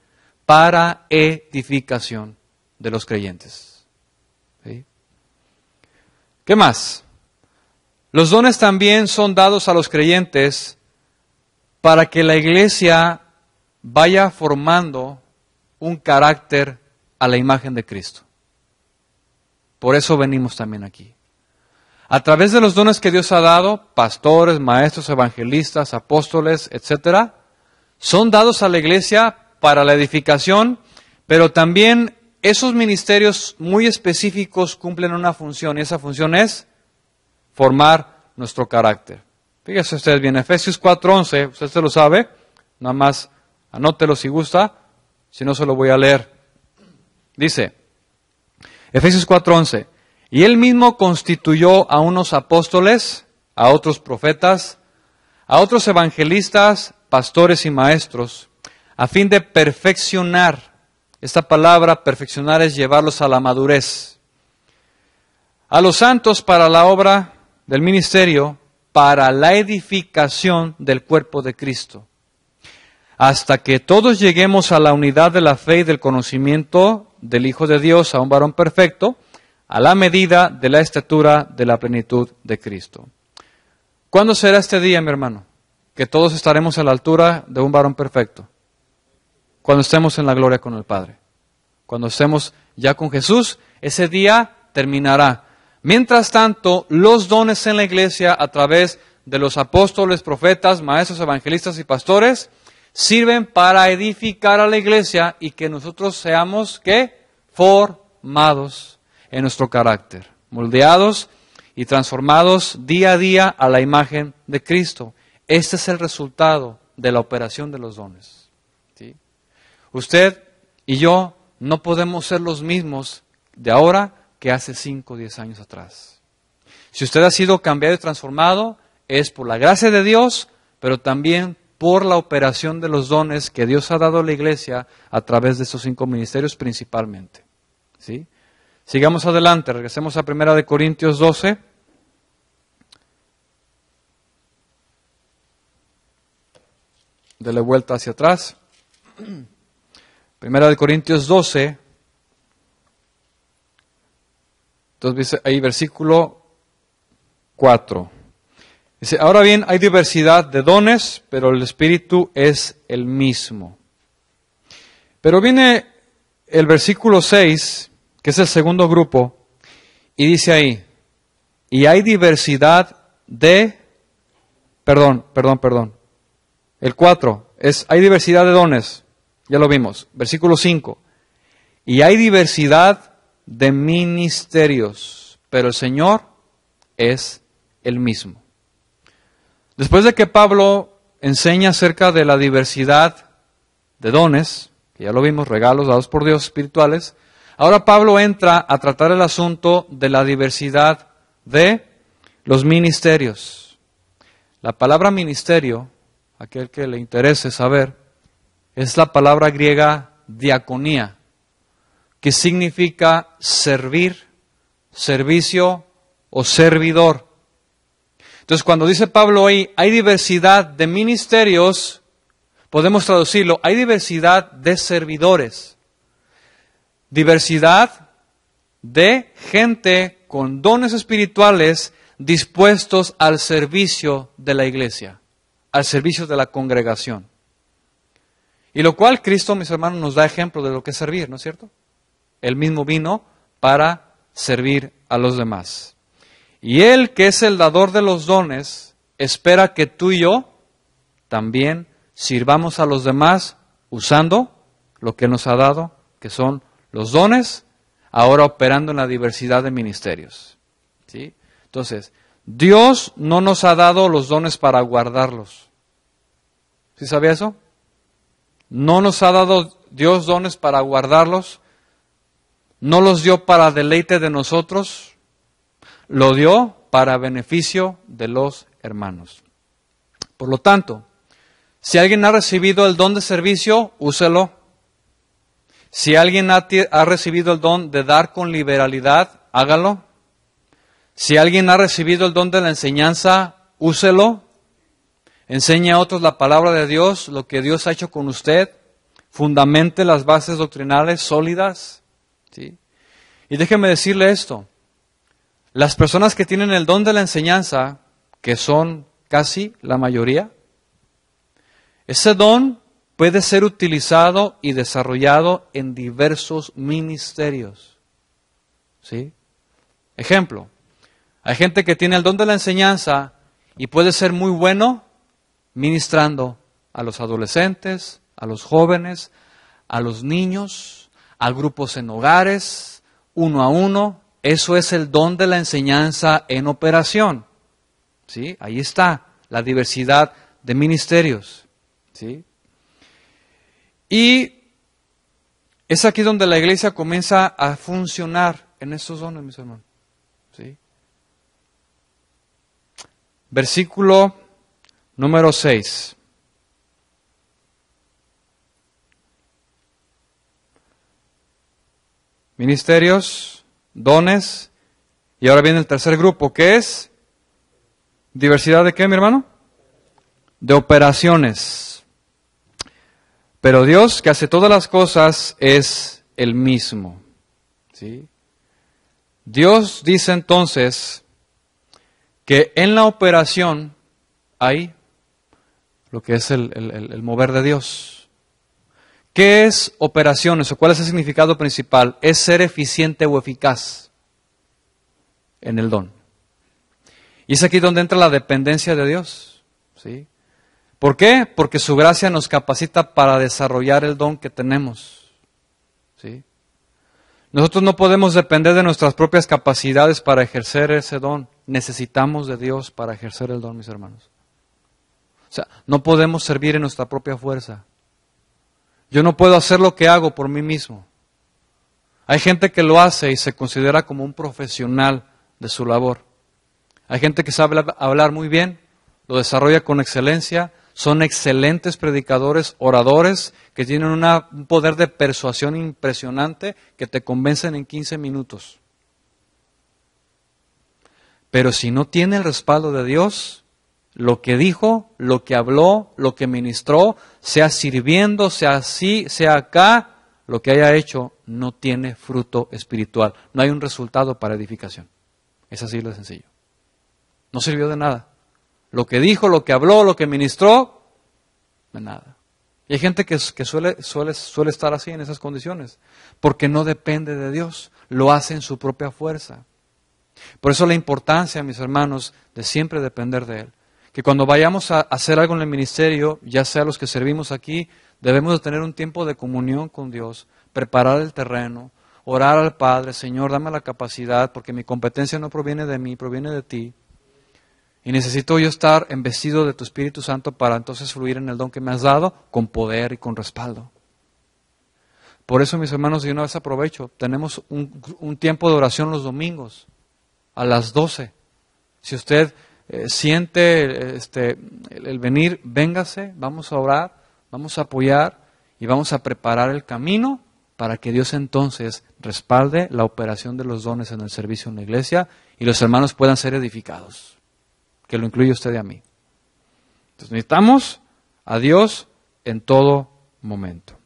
para edificación de los creyentes. ¿Qué más? Los dones también son dados a los creyentes para que la iglesia vaya formando un carácter a la imagen de Cristo. Por eso venimos también aquí. A través de los dones que Dios ha dado, pastores, maestros, evangelistas, apóstoles, etcétera, son dados a la iglesia para la edificación, pero también esos ministerios muy específicos cumplen una función y esa función es formar nuestro carácter. Fíjese ustedes bien, Efesios 4:11, usted se lo sabe, nada más anótelo si gusta, si no se lo voy a leer. Dice, Efesios 4:11, y él mismo constituyó a unos apóstoles, a otros profetas, a otros evangelistas, pastores y maestros, a fin de perfeccionar esta palabra perfeccionar es llevarlos a la madurez. A los santos para la obra del ministerio, para la edificación del cuerpo de Cristo. Hasta que todos lleguemos a la unidad de la fe y del conocimiento del Hijo de Dios, a un varón perfecto, a la medida de la estatura de la plenitud de Cristo. ¿Cuándo será este día, mi hermano? Que todos estaremos a la altura de un varón perfecto cuando estemos en la gloria con el Padre. Cuando estemos ya con Jesús, ese día terminará. Mientras tanto, los dones en la iglesia a través de los apóstoles, profetas, maestros, evangelistas y pastores sirven para edificar a la iglesia y que nosotros seamos ¿qué? formados en nuestro carácter, moldeados y transformados día a día a la imagen de Cristo. Este es el resultado de la operación de los dones. Usted y yo no podemos ser los mismos de ahora que hace 5 o 10 años atrás. Si usted ha sido cambiado y transformado, es por la gracia de Dios, pero también por la operación de los dones que Dios ha dado a la iglesia a través de estos cinco ministerios principalmente. ¿Sí? Sigamos adelante, regresemos a 1 Corintios 12. Dele vuelta hacia atrás. Primera de Corintios 12, entonces ahí versículo 4. Dice, ahora bien, hay diversidad de dones, pero el Espíritu es el mismo. Pero viene el versículo 6, que es el segundo grupo, y dice ahí, y hay diversidad de, perdón, perdón, perdón, el 4, es, hay diversidad de dones, ya lo vimos. Versículo 5. Y hay diversidad de ministerios, pero el Señor es el mismo. Después de que Pablo enseña acerca de la diversidad de dones, que ya lo vimos, regalos dados por Dios espirituales, ahora Pablo entra a tratar el asunto de la diversidad de los ministerios. La palabra ministerio, aquel que le interese saber, es la palabra griega diaconía, que significa servir, servicio o servidor. Entonces, cuando dice Pablo hoy, hay diversidad de ministerios, podemos traducirlo, hay diversidad de servidores, diversidad de gente con dones espirituales dispuestos al servicio de la iglesia, al servicio de la congregación. Y lo cual Cristo, mis hermanos, nos da ejemplo de lo que es servir, ¿no es cierto? Él mismo vino para servir a los demás. Y Él, que es el dador de los dones, espera que tú y yo también sirvamos a los demás usando lo que nos ha dado, que son los dones, ahora operando en la diversidad de ministerios. ¿sí? Entonces, Dios no nos ha dado los dones para guardarlos. ¿Sí sabía eso? No nos ha dado Dios dones para guardarlos. No los dio para deleite de nosotros. Lo dio para beneficio de los hermanos. Por lo tanto, si alguien ha recibido el don de servicio, úselo. Si alguien ha, recibido el don de dar con liberalidad, hágalo. Si alguien ha recibido el don de la enseñanza, úselo. Enseña a otros la palabra de Dios, lo que Dios ha hecho con usted. Fundamente las bases doctrinales sólidas. ¿sí? Y déjeme decirle esto. Las personas que tienen el don de la enseñanza, que son casi la mayoría, ese don puede ser utilizado y desarrollado en diversos ministerios. ¿Sí? Ejemplo, hay gente que tiene el don de la enseñanza y puede ser muy bueno ministrando a los adolescentes, a los jóvenes, a los niños, a grupos en hogares, uno a uno. Eso es el don de la enseñanza en operación. ¿Sí? Ahí está la diversidad de ministerios. ¿Sí? Y es aquí donde la iglesia comienza a funcionar en estos dones, mis hermanos. ¿Sí? Versículo Número 6. Ministerios, dones, y ahora viene el tercer grupo, que es diversidad de qué, mi hermano? De operaciones. Pero Dios, que hace todas las cosas, es el mismo. ¿Sí? Dios dice entonces que en la operación hay lo que es el, mover de Dios. ¿Qué es operaciones o cuál es el significado principal? Es ser eficiente o eficaz en el don. Y es aquí donde entra la dependencia de Dios. ¿sí? ¿Por qué? Porque su gracia nos capacita para desarrollar el don que tenemos. ¿sí? Nosotros no podemos depender de nuestras propias capacidades para ejercer ese don. Necesitamos de Dios para ejercer el don, mis hermanos. O sea, no podemos servir en nuestra propia fuerza. Yo no puedo hacer lo que hago por mí mismo. Hay gente que lo hace y se considera como un profesional de su labor. Hay gente que sabe hablar muy bien, lo desarrolla con excelencia, son excelentes predicadores, oradores, que tienen un poder de persuasión impresionante que te convencen en 15 minutos. Pero si no tiene el respaldo de Dios, lo que dijo, lo que habló, lo que ministró, sea sirviendo, sea así, sea acá, lo que haya hecho no tiene fruto espiritual. No hay un resultado para edificación. Es así de sencillo. No sirvió de nada. Lo que dijo, lo que habló, lo que ministró, de nada. Y hay gente que, suele, suele estar así en esas condiciones, porque no depende de Dios, lo hace en su propia fuerza. Por eso la importancia, mis hermanos, de siempre depender de Él que cuando vayamos a hacer algo en el ministerio, ya sea los que servimos aquí, debemos de tener un tiempo de comunión con Dios, preparar el terreno, orar al Padre, Señor, dame la capacidad, porque mi competencia no proviene de mí, proviene de ti. Y necesito yo estar embestido de tu Espíritu Santo para entonces fluir en el don que me has dado con poder y con respaldo. Por eso, mis hermanos, de una vez aprovecho, tenemos un, tiempo de oración los domingos a las 12. Si usted eh, siente este, el, venir, véngase, vamos a orar, vamos a apoyar y vamos a preparar el camino para que Dios entonces respalde la operación de los dones en el servicio en la iglesia y los hermanos puedan ser edificados, que lo incluye usted y a mí. Entonces necesitamos a Dios en todo momento.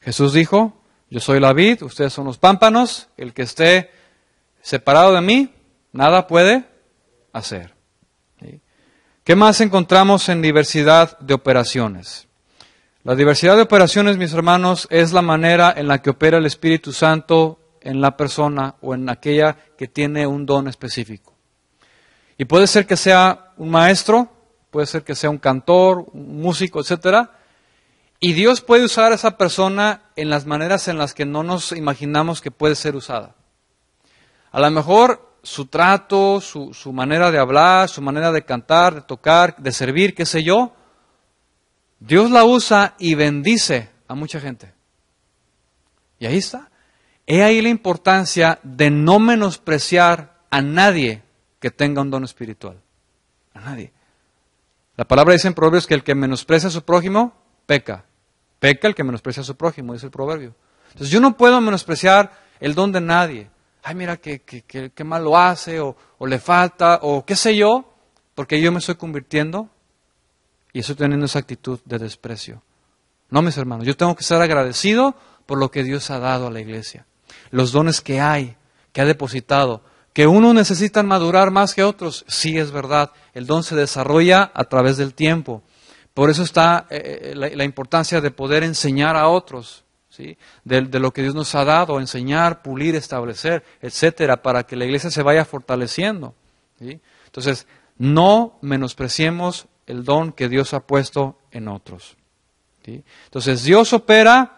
Jesús dijo, yo soy la vid, ustedes son los pámpanos, el que esté separado de mí, nada puede hacer. ¿Qué más encontramos en diversidad de operaciones? La diversidad de operaciones, mis hermanos, es la manera en la que opera el Espíritu Santo en la persona o en aquella que tiene un don específico. Y puede ser que sea un maestro, puede ser que sea un cantor, un músico, etcétera. Y Dios puede usar a esa persona en las maneras en las que no nos imaginamos que puede ser usada. A lo mejor su trato, su, manera de hablar, su manera de cantar, de tocar, de servir, qué sé yo, Dios la usa y bendice a mucha gente. Y ahí está. He ahí la importancia de no menospreciar a nadie que tenga un don espiritual. A nadie. La palabra dice en Proverbios que el que menosprecia a su prójimo, peca. Peca el que menosprecia a su prójimo, dice el proverbio. Entonces yo no puedo menospreciar el don de nadie ay mira que, mal lo hace o, le falta o qué sé yo, porque yo me estoy convirtiendo y estoy teniendo esa actitud de desprecio. No, mis hermanos, yo tengo que ser agradecido por lo que Dios ha dado a la iglesia, los dones que hay, que ha depositado, que unos necesitan madurar más que otros, sí es verdad, el don se desarrolla a través del tiempo. Por eso está eh, eh, la, importancia de poder enseñar a otros. De, lo que Dios nos ha dado, enseñar, pulir, establecer, etcétera, para que la iglesia se vaya fortaleciendo. Entonces, no menospreciemos el don que Dios ha puesto en otros. Entonces, Dios opera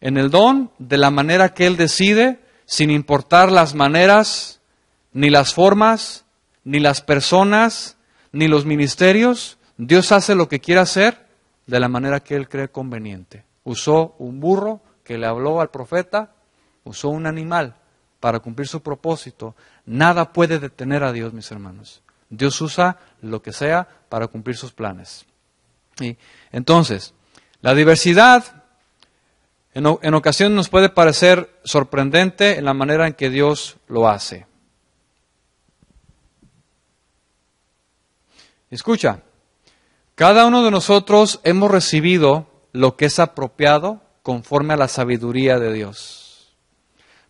en el don de la manera que Él decide, sin importar las maneras, ni las formas, ni las personas, ni los ministerios. Dios hace lo que quiere hacer de la manera que Él cree conveniente. Usó un burro, que le habló al profeta usó un animal para cumplir su propósito. Nada puede detener a Dios, mis hermanos. Dios usa lo que sea para cumplir sus planes. Y entonces, la diversidad en, en ocasiones nos puede parecer sorprendente en la manera en que Dios lo hace. Escucha, cada uno de nosotros hemos recibido lo que es apropiado conforme a la sabiduría de Dios.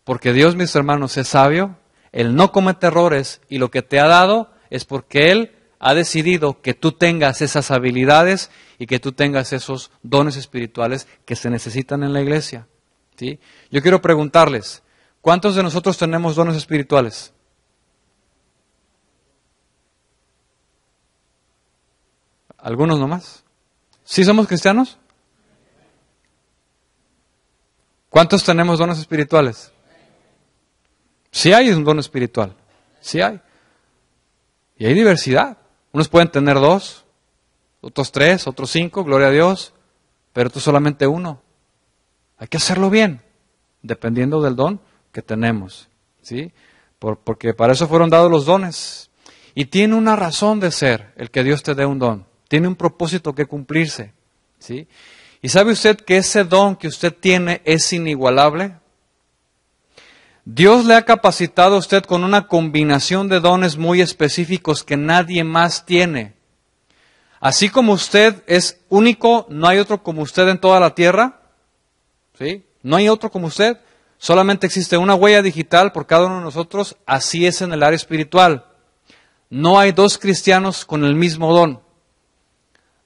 Porque Dios, mis hermanos, es sabio, Él no comete errores y lo que te ha dado es porque Él ha decidido que tú tengas esas habilidades y que tú tengas esos dones espirituales que se necesitan en la iglesia. ¿sí? Yo quiero preguntarles, ¿cuántos de nosotros tenemos dones espirituales? ¿Algunos nomás? ¿Sí somos cristianos? ¿Cuántos tenemos dones espirituales? Sí hay un don espiritual, sí hay. Y hay diversidad. Unos pueden tener dos, otros tres, otros cinco, gloria a Dios, pero tú solamente uno. Hay que hacerlo bien, dependiendo del don que tenemos, ¿sí? porque para eso fueron dados los dones. Y tiene una razón de ser el que Dios te dé un don. Tiene un propósito que cumplirse, ¿sí? ¿Y sabe usted que ese don que usted tiene es inigualable? Dios le ha capacitado a usted con una combinación de dones muy específicos que nadie más tiene. Así como usted es único, no hay otro como usted en toda la tierra. ¿Sí? No hay otro como usted. Solamente existe una huella digital por cada uno de nosotros. Así es en el área espiritual. No hay dos cristianos con el mismo don.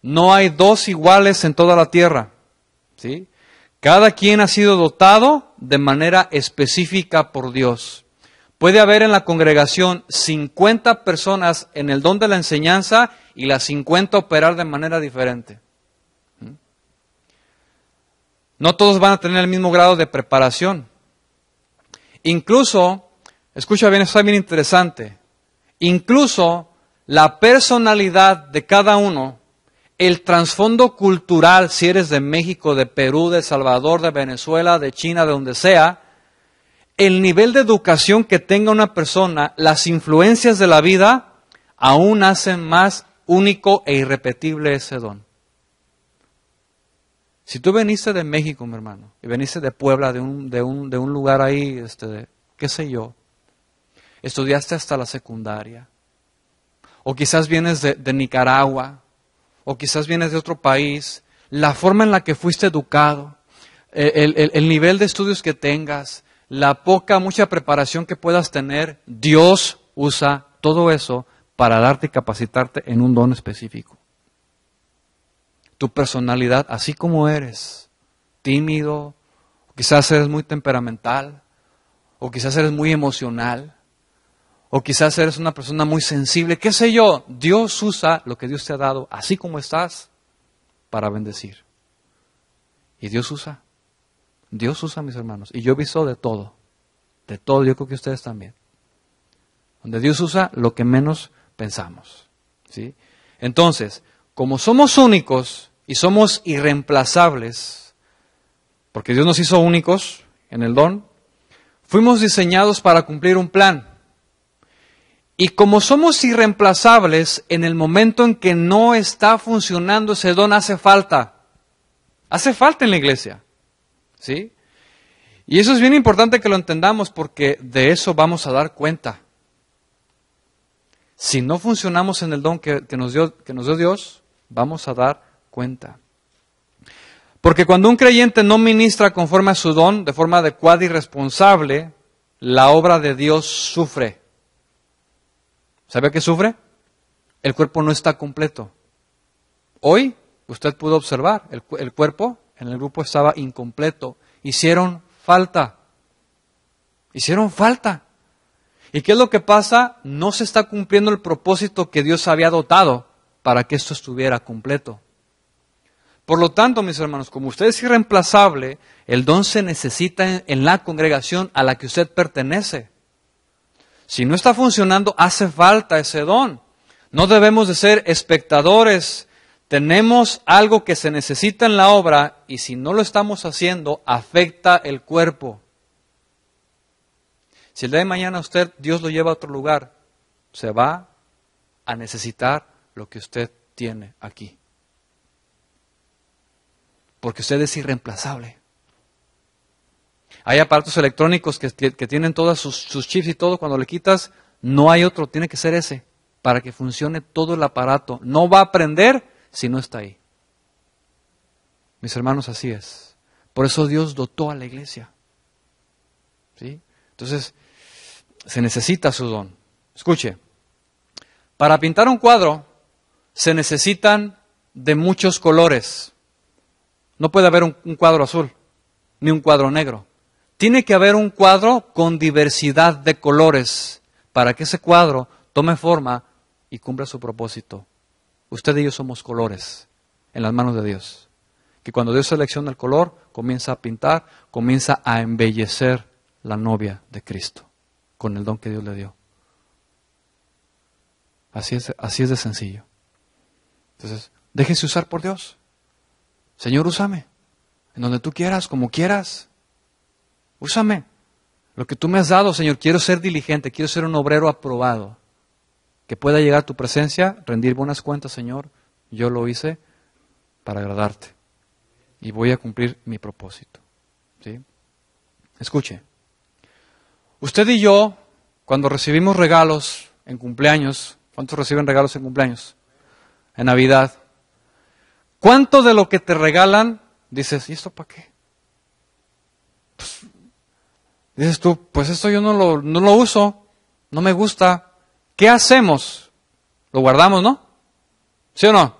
No hay dos iguales en toda la tierra. ¿sí? Cada quien ha sido dotado de manera específica por Dios. Puede haber en la congregación 50 personas en el don de la enseñanza y las 50 operar de manera diferente. ¿Mm? No todos van a tener el mismo grado de preparación. Incluso, escucha bien, esto es bien interesante. Incluso la personalidad de cada uno el trasfondo cultural, si eres de México, de Perú, de Salvador, de Venezuela, de China, de donde sea, el nivel de educación que tenga una persona, las influencias de la vida, aún hacen más único e irrepetible ese don. Si tú veniste de México, mi hermano, y veniste de Puebla, de un, lugar ahí, este, qué sé yo, estudiaste hasta la secundaria, o quizás vienes de Nicaragua, o quizás vienes de otro país, la forma en la que fuiste educado, eh, el, nivel de estudios que tengas, la poca, mucha preparación que puedas tener, Dios usa todo eso para darte y capacitarte en un don específico. Tu personalidad, así como eres, tímido, quizás eres muy temperamental, o quizás eres muy emocional, o quizás eres una persona muy sensible, qué sé yo. Dios usa lo que Dios te ha dado, así como estás, para bendecir. Y Dios usa. Dios usa, mis hermanos. Y yo he visto de todo. De todo, yo creo que ustedes también. Donde Dios usa lo que menos pensamos. ¿sí? Entonces, como somos únicos y somos irreemplazables, porque Dios nos hizo únicos en el don, fuimos diseñados para cumplir un plan. Y como somos irreemplazables, en el momento en que no está funcionando ese don, hace falta. Hace falta en la iglesia. ¿Sí? Y eso es bien importante que lo entendamos porque de eso vamos a dar cuenta. Si no funcionamos en el don que, que, nos dio, que nos dio Dios, vamos a dar cuenta. Porque cuando un creyente no ministra conforme a su don, de forma adecuada y responsable, la obra de Dios sufre. ¿Sabe qué sufre? El cuerpo no está completo. Hoy usted pudo observar, el, cuerpo en el grupo estaba incompleto. Hicieron falta. Hicieron falta. ¿Y qué es lo que pasa? No se está cumpliendo el propósito que Dios había dotado para que esto estuviera completo. Por lo tanto, mis hermanos, como usted es irreemplazable, el don se necesita en la congregación a la que usted pertenece. Si no está funcionando, hace falta ese don. No debemos de ser espectadores. Tenemos algo que se necesita en la obra y si no lo estamos haciendo, afecta el cuerpo. Si el día de mañana usted, Dios lo lleva a otro lugar, se va a necesitar lo que usted tiene aquí. Porque usted es irreemplazable. Hay aparatos electrónicos que, tienen todos sus, chips y todo, cuando le quitas, no hay otro, tiene que ser ese, para que funcione todo el aparato. No va a aprender si no está ahí. Mis hermanos, así es. Por eso Dios dotó a la iglesia. ¿Sí? Entonces, se necesita su don. Escuche, para pintar un cuadro se necesitan de muchos colores. No puede haber un cuadro azul, ni un cuadro negro. Tiene que haber un cuadro con diversidad de colores para que ese cuadro tome forma y cumpla su propósito. Usted y yo somos colores en las manos de Dios. Que cuando Dios selecciona el color, comienza a pintar, comienza a embellecer la novia de Cristo con el don que Dios le dio. Así es, así es de sencillo. Entonces, déjese usar por Dios. Señor, úsame. En donde tú quieras, como quieras. Úsame. Lo que tú me has dado, Señor, quiero ser diligente, quiero ser un obrero aprobado. Que pueda llegar a tu presencia, rendir buenas cuentas, Señor. Yo lo hice para agradarte. Y voy a cumplir mi propósito. ¿Sí? Escuche. Usted y yo, cuando recibimos regalos en cumpleaños, ¿cuántos reciben regalos en cumpleaños? En Navidad. ¿Cuánto de lo que te regalan dices, ¿y esto para qué? Dices tú, pues esto yo no lo, no lo uso, no me gusta. ¿Qué hacemos? Lo guardamos, ¿no? ¿Sí o no?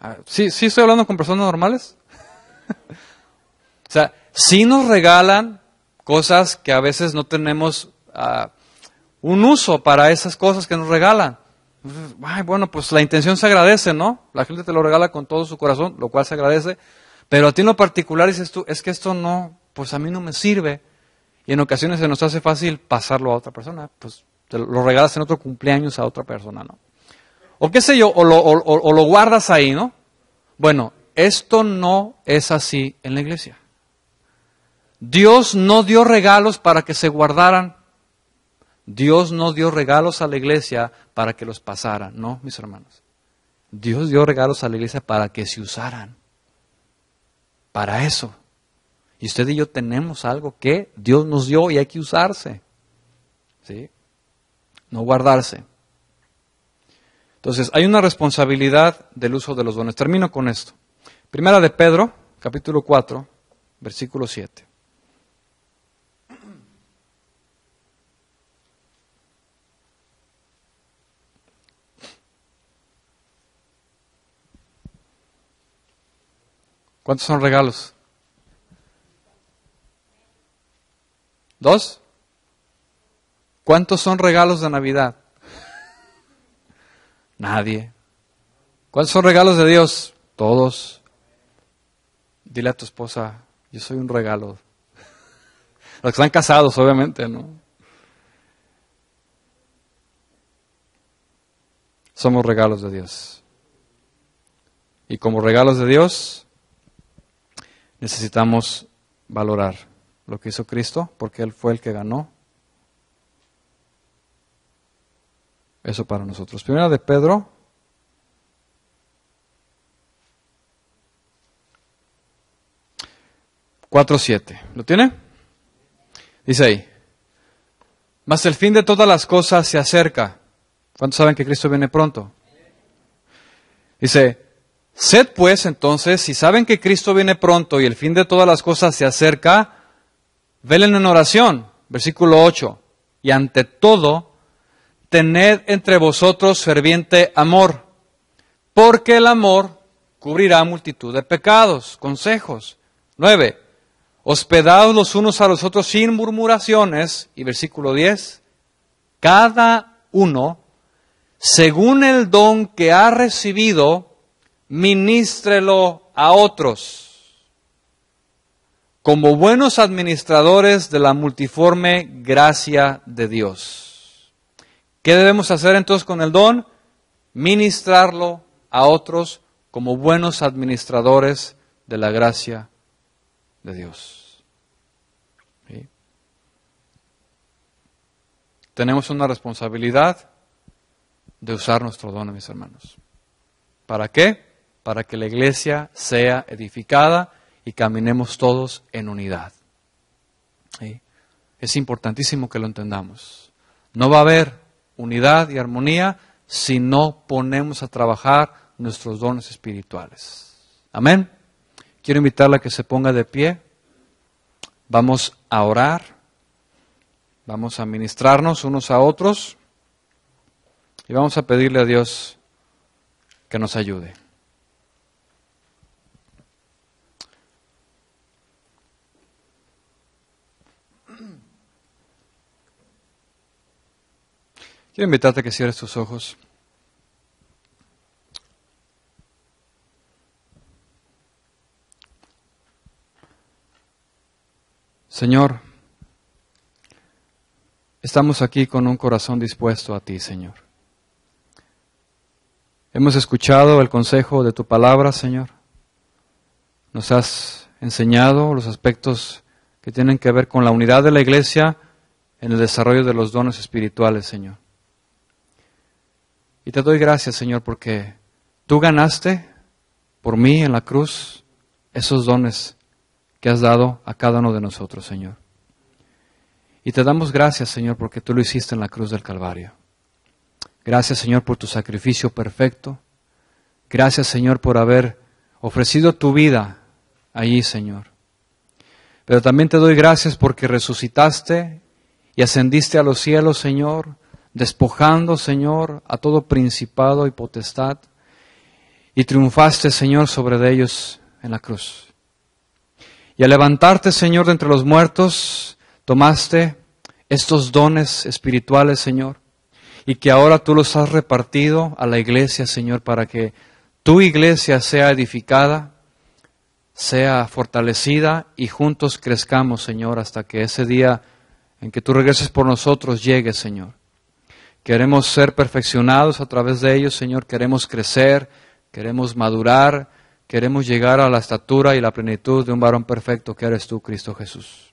Ah, ¿Sí, sí estoy hablando con personas normales? o sea, si nos regalan cosas que a veces no tenemos ah, un uso para esas cosas que nos regalan. Ay, bueno, pues la intención se agradece, ¿no? La gente te lo regala con todo su corazón, lo cual se agradece. Pero a ti en lo particular dices tú, es que esto no, pues a mí no me sirve. Y en ocasiones se nos hace fácil pasarlo a otra persona, pues te lo regalas en otro cumpleaños a otra persona, ¿no? O qué sé yo, o lo, o lo guardas ahí, ¿no? Bueno, esto no es así en la iglesia. Dios no dio regalos para que se guardaran. Dios no dio regalos a la iglesia para que los pasaran, no, mis hermanos. Dios dio regalos a la iglesia para que se usaran. Para eso. Y usted y yo tenemos algo que Dios nos dio y hay que usarse. No guardarse. Entonces, hay una responsabilidad del uso de los dones. Termino con esto. Primera de Pedro, capítulo 4, versículo 7. ¿Cuántos son regalos? Dos. ¿Cuántos son regalos de Navidad? Nadie. ¿Cuáles son regalos de Dios? Todos. Dile a tu esposa, yo soy un regalo. Los que están casados, obviamente, ¿no? Somos regalos de Dios. Y como regalos de Dios, necesitamos valorar lo que hizo Cristo, porque Él fue el que ganó. Eso para nosotros. Primera de Pedro. 4.7. ¿Lo tiene? Dice ahí. Mas el fin de todas las cosas se acerca. ¿Cuántos saben que Cristo viene pronto? Dice, sed pues entonces, si saben que Cristo viene pronto y el fin de todas las cosas se acerca, Velen en oración, versículo 8. Y ante todo, tened entre vosotros ferviente amor, porque el amor cubrirá multitud de pecados. Consejos. 9. Hospedaos los unos a los otros sin murmuraciones. Y versículo 10. Cada uno, según el don que ha recibido, ministrelo a otros como buenos administradores de la multiforme gracia de Dios. ¿Qué debemos hacer entonces con el don? Ministrarlo a otros como buenos administradores de la gracia de Dios. Tenemos una responsabilidad de usar nuestro don, mis hermanos. ¿Para qué? Para que la iglesia sea edificada y caminemos todos en unidad. Es importantísimo que lo entendamos. No va a haber unidad y armonía si no ponemos a trabajar nuestros dones espirituales. Amén. Quiero invitarla a que se ponga de pie. Vamos a orar. Vamos a ministrarnos unos a otros. Y vamos a pedirle a Dios que nos ayude. Quiero invitarte a que cierres tus ojos. Señor, estamos aquí con un corazón dispuesto a ti, Señor. Hemos escuchado el consejo de tu palabra, Señor. Nos has enseñado los aspectos que tienen que ver con la unidad de la iglesia en el desarrollo de los dones espirituales, Señor. Y te doy gracias, Señor, porque tú ganaste por mí en la cruz esos dones que has dado a cada uno de nosotros, Señor. Y te damos gracias, Señor, porque tú lo hiciste en la cruz del Calvario. Gracias, Señor, por tu sacrificio perfecto. Gracias, Señor, por haber ofrecido tu vida allí, Señor. Pero también te doy gracias porque resucitaste y ascendiste a los cielos, Señor, despojando, Señor, a todo principado y potestad, y triunfaste, Señor, sobre ellos en la cruz. Y al levantarte, Señor, de entre los muertos, tomaste estos dones espirituales, Señor, y que ahora tú los has repartido a la iglesia, Señor, para que tu iglesia sea edificada, sea fortalecida y juntos crezcamos, Señor, hasta que ese día en que tú regreses por nosotros llegue, Señor. Queremos ser perfeccionados a través de ellos, Señor. Queremos crecer, queremos madurar, queremos llegar a la estatura y la plenitud de un varón perfecto que eres tú, Cristo Jesús.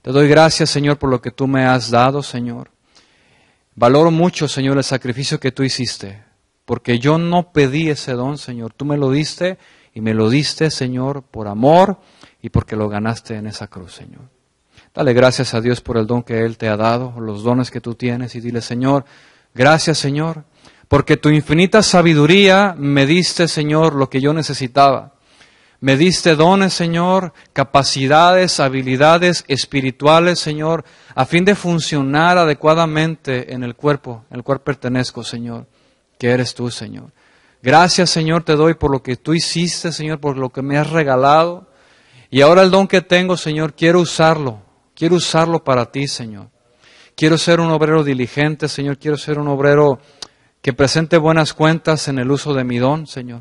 Te doy gracias, Señor, por lo que tú me has dado, Señor. Valoro mucho, Señor, el sacrificio que tú hiciste, porque yo no pedí ese don, Señor. Tú me lo diste y me lo diste, Señor, por amor y porque lo ganaste en esa cruz, Señor. Dale gracias a Dios por el don que Él te ha dado, los dones que tú tienes y dile, Señor, gracias Señor, porque tu infinita sabiduría me diste, Señor, lo que yo necesitaba. Me diste dones, Señor, capacidades, habilidades espirituales, Señor, a fin de funcionar adecuadamente en el cuerpo, en el cual pertenezco, Señor, que eres tú, Señor. Gracias, Señor, te doy por lo que tú hiciste, Señor, por lo que me has regalado. Y ahora el don que tengo, Señor, quiero usarlo Quiero usarlo para ti, Señor. Quiero ser un obrero diligente, Señor. Quiero ser un obrero que presente buenas cuentas en el uso de mi don, Señor.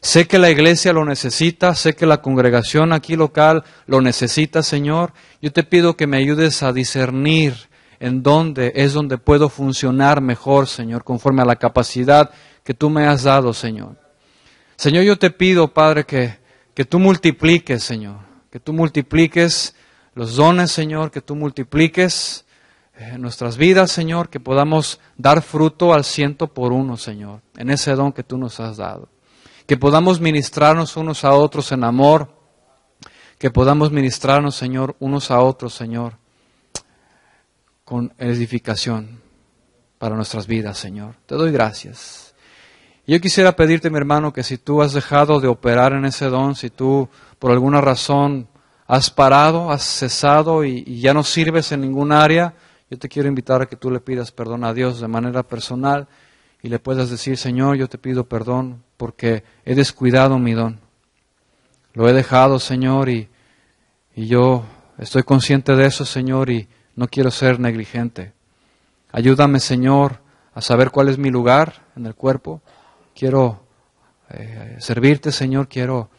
Sé que la iglesia lo necesita, sé que la congregación aquí local lo necesita, Señor. Yo te pido que me ayudes a discernir en dónde es donde puedo funcionar mejor, Señor, conforme a la capacidad que tú me has dado, Señor. Señor, yo te pido, Padre, que, que tú multipliques, Señor, que tú multipliques los dones, Señor, que tú multipliques en eh, nuestras vidas, Señor, que podamos dar fruto al ciento por uno, Señor, en ese don que tú nos has dado. Que podamos ministrarnos unos a otros en amor, que podamos ministrarnos, Señor, unos a otros, Señor, con edificación para nuestras vidas, Señor. Te doy gracias. Yo quisiera pedirte, mi hermano, que si tú has dejado de operar en ese don, si tú por alguna razón has parado, has cesado y, ya no sirves en ningún área, yo te quiero invitar a que tú le pidas perdón a Dios de manera personal y le puedas decir, Señor, yo te pido perdón porque he descuidado mi don. Lo he dejado, Señor, y, yo estoy consciente de eso, Señor, y no quiero ser negligente. Ayúdame, Señor, a saber cuál es mi lugar en el cuerpo. Quiero eh, servirte, Señor, quiero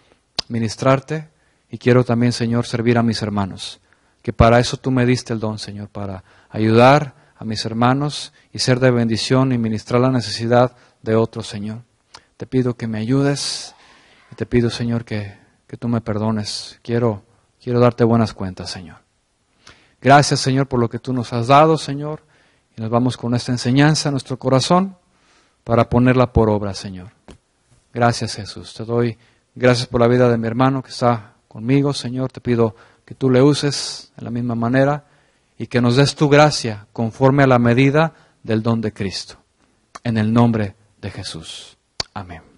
ministrarte y quiero también, Señor, servir a mis hermanos, que para eso tú me diste el don, Señor, para ayudar a mis hermanos y ser de bendición y ministrar la necesidad de otros, Señor. Te pido que me ayudes y te pido, Señor, que, que tú me perdones. Quiero, quiero darte buenas cuentas, Señor. Gracias, Señor, por lo que tú nos has dado, Señor. Y nos vamos con esta enseñanza en nuestro corazón para ponerla por obra, Señor. Gracias, Jesús. Te doy gracias por la vida de mi hermano que está conmigo, Señor. Te pido que tú le uses de la misma manera y que nos des tu gracia conforme a la medida del don de Cristo. En el nombre de Jesús. Amén.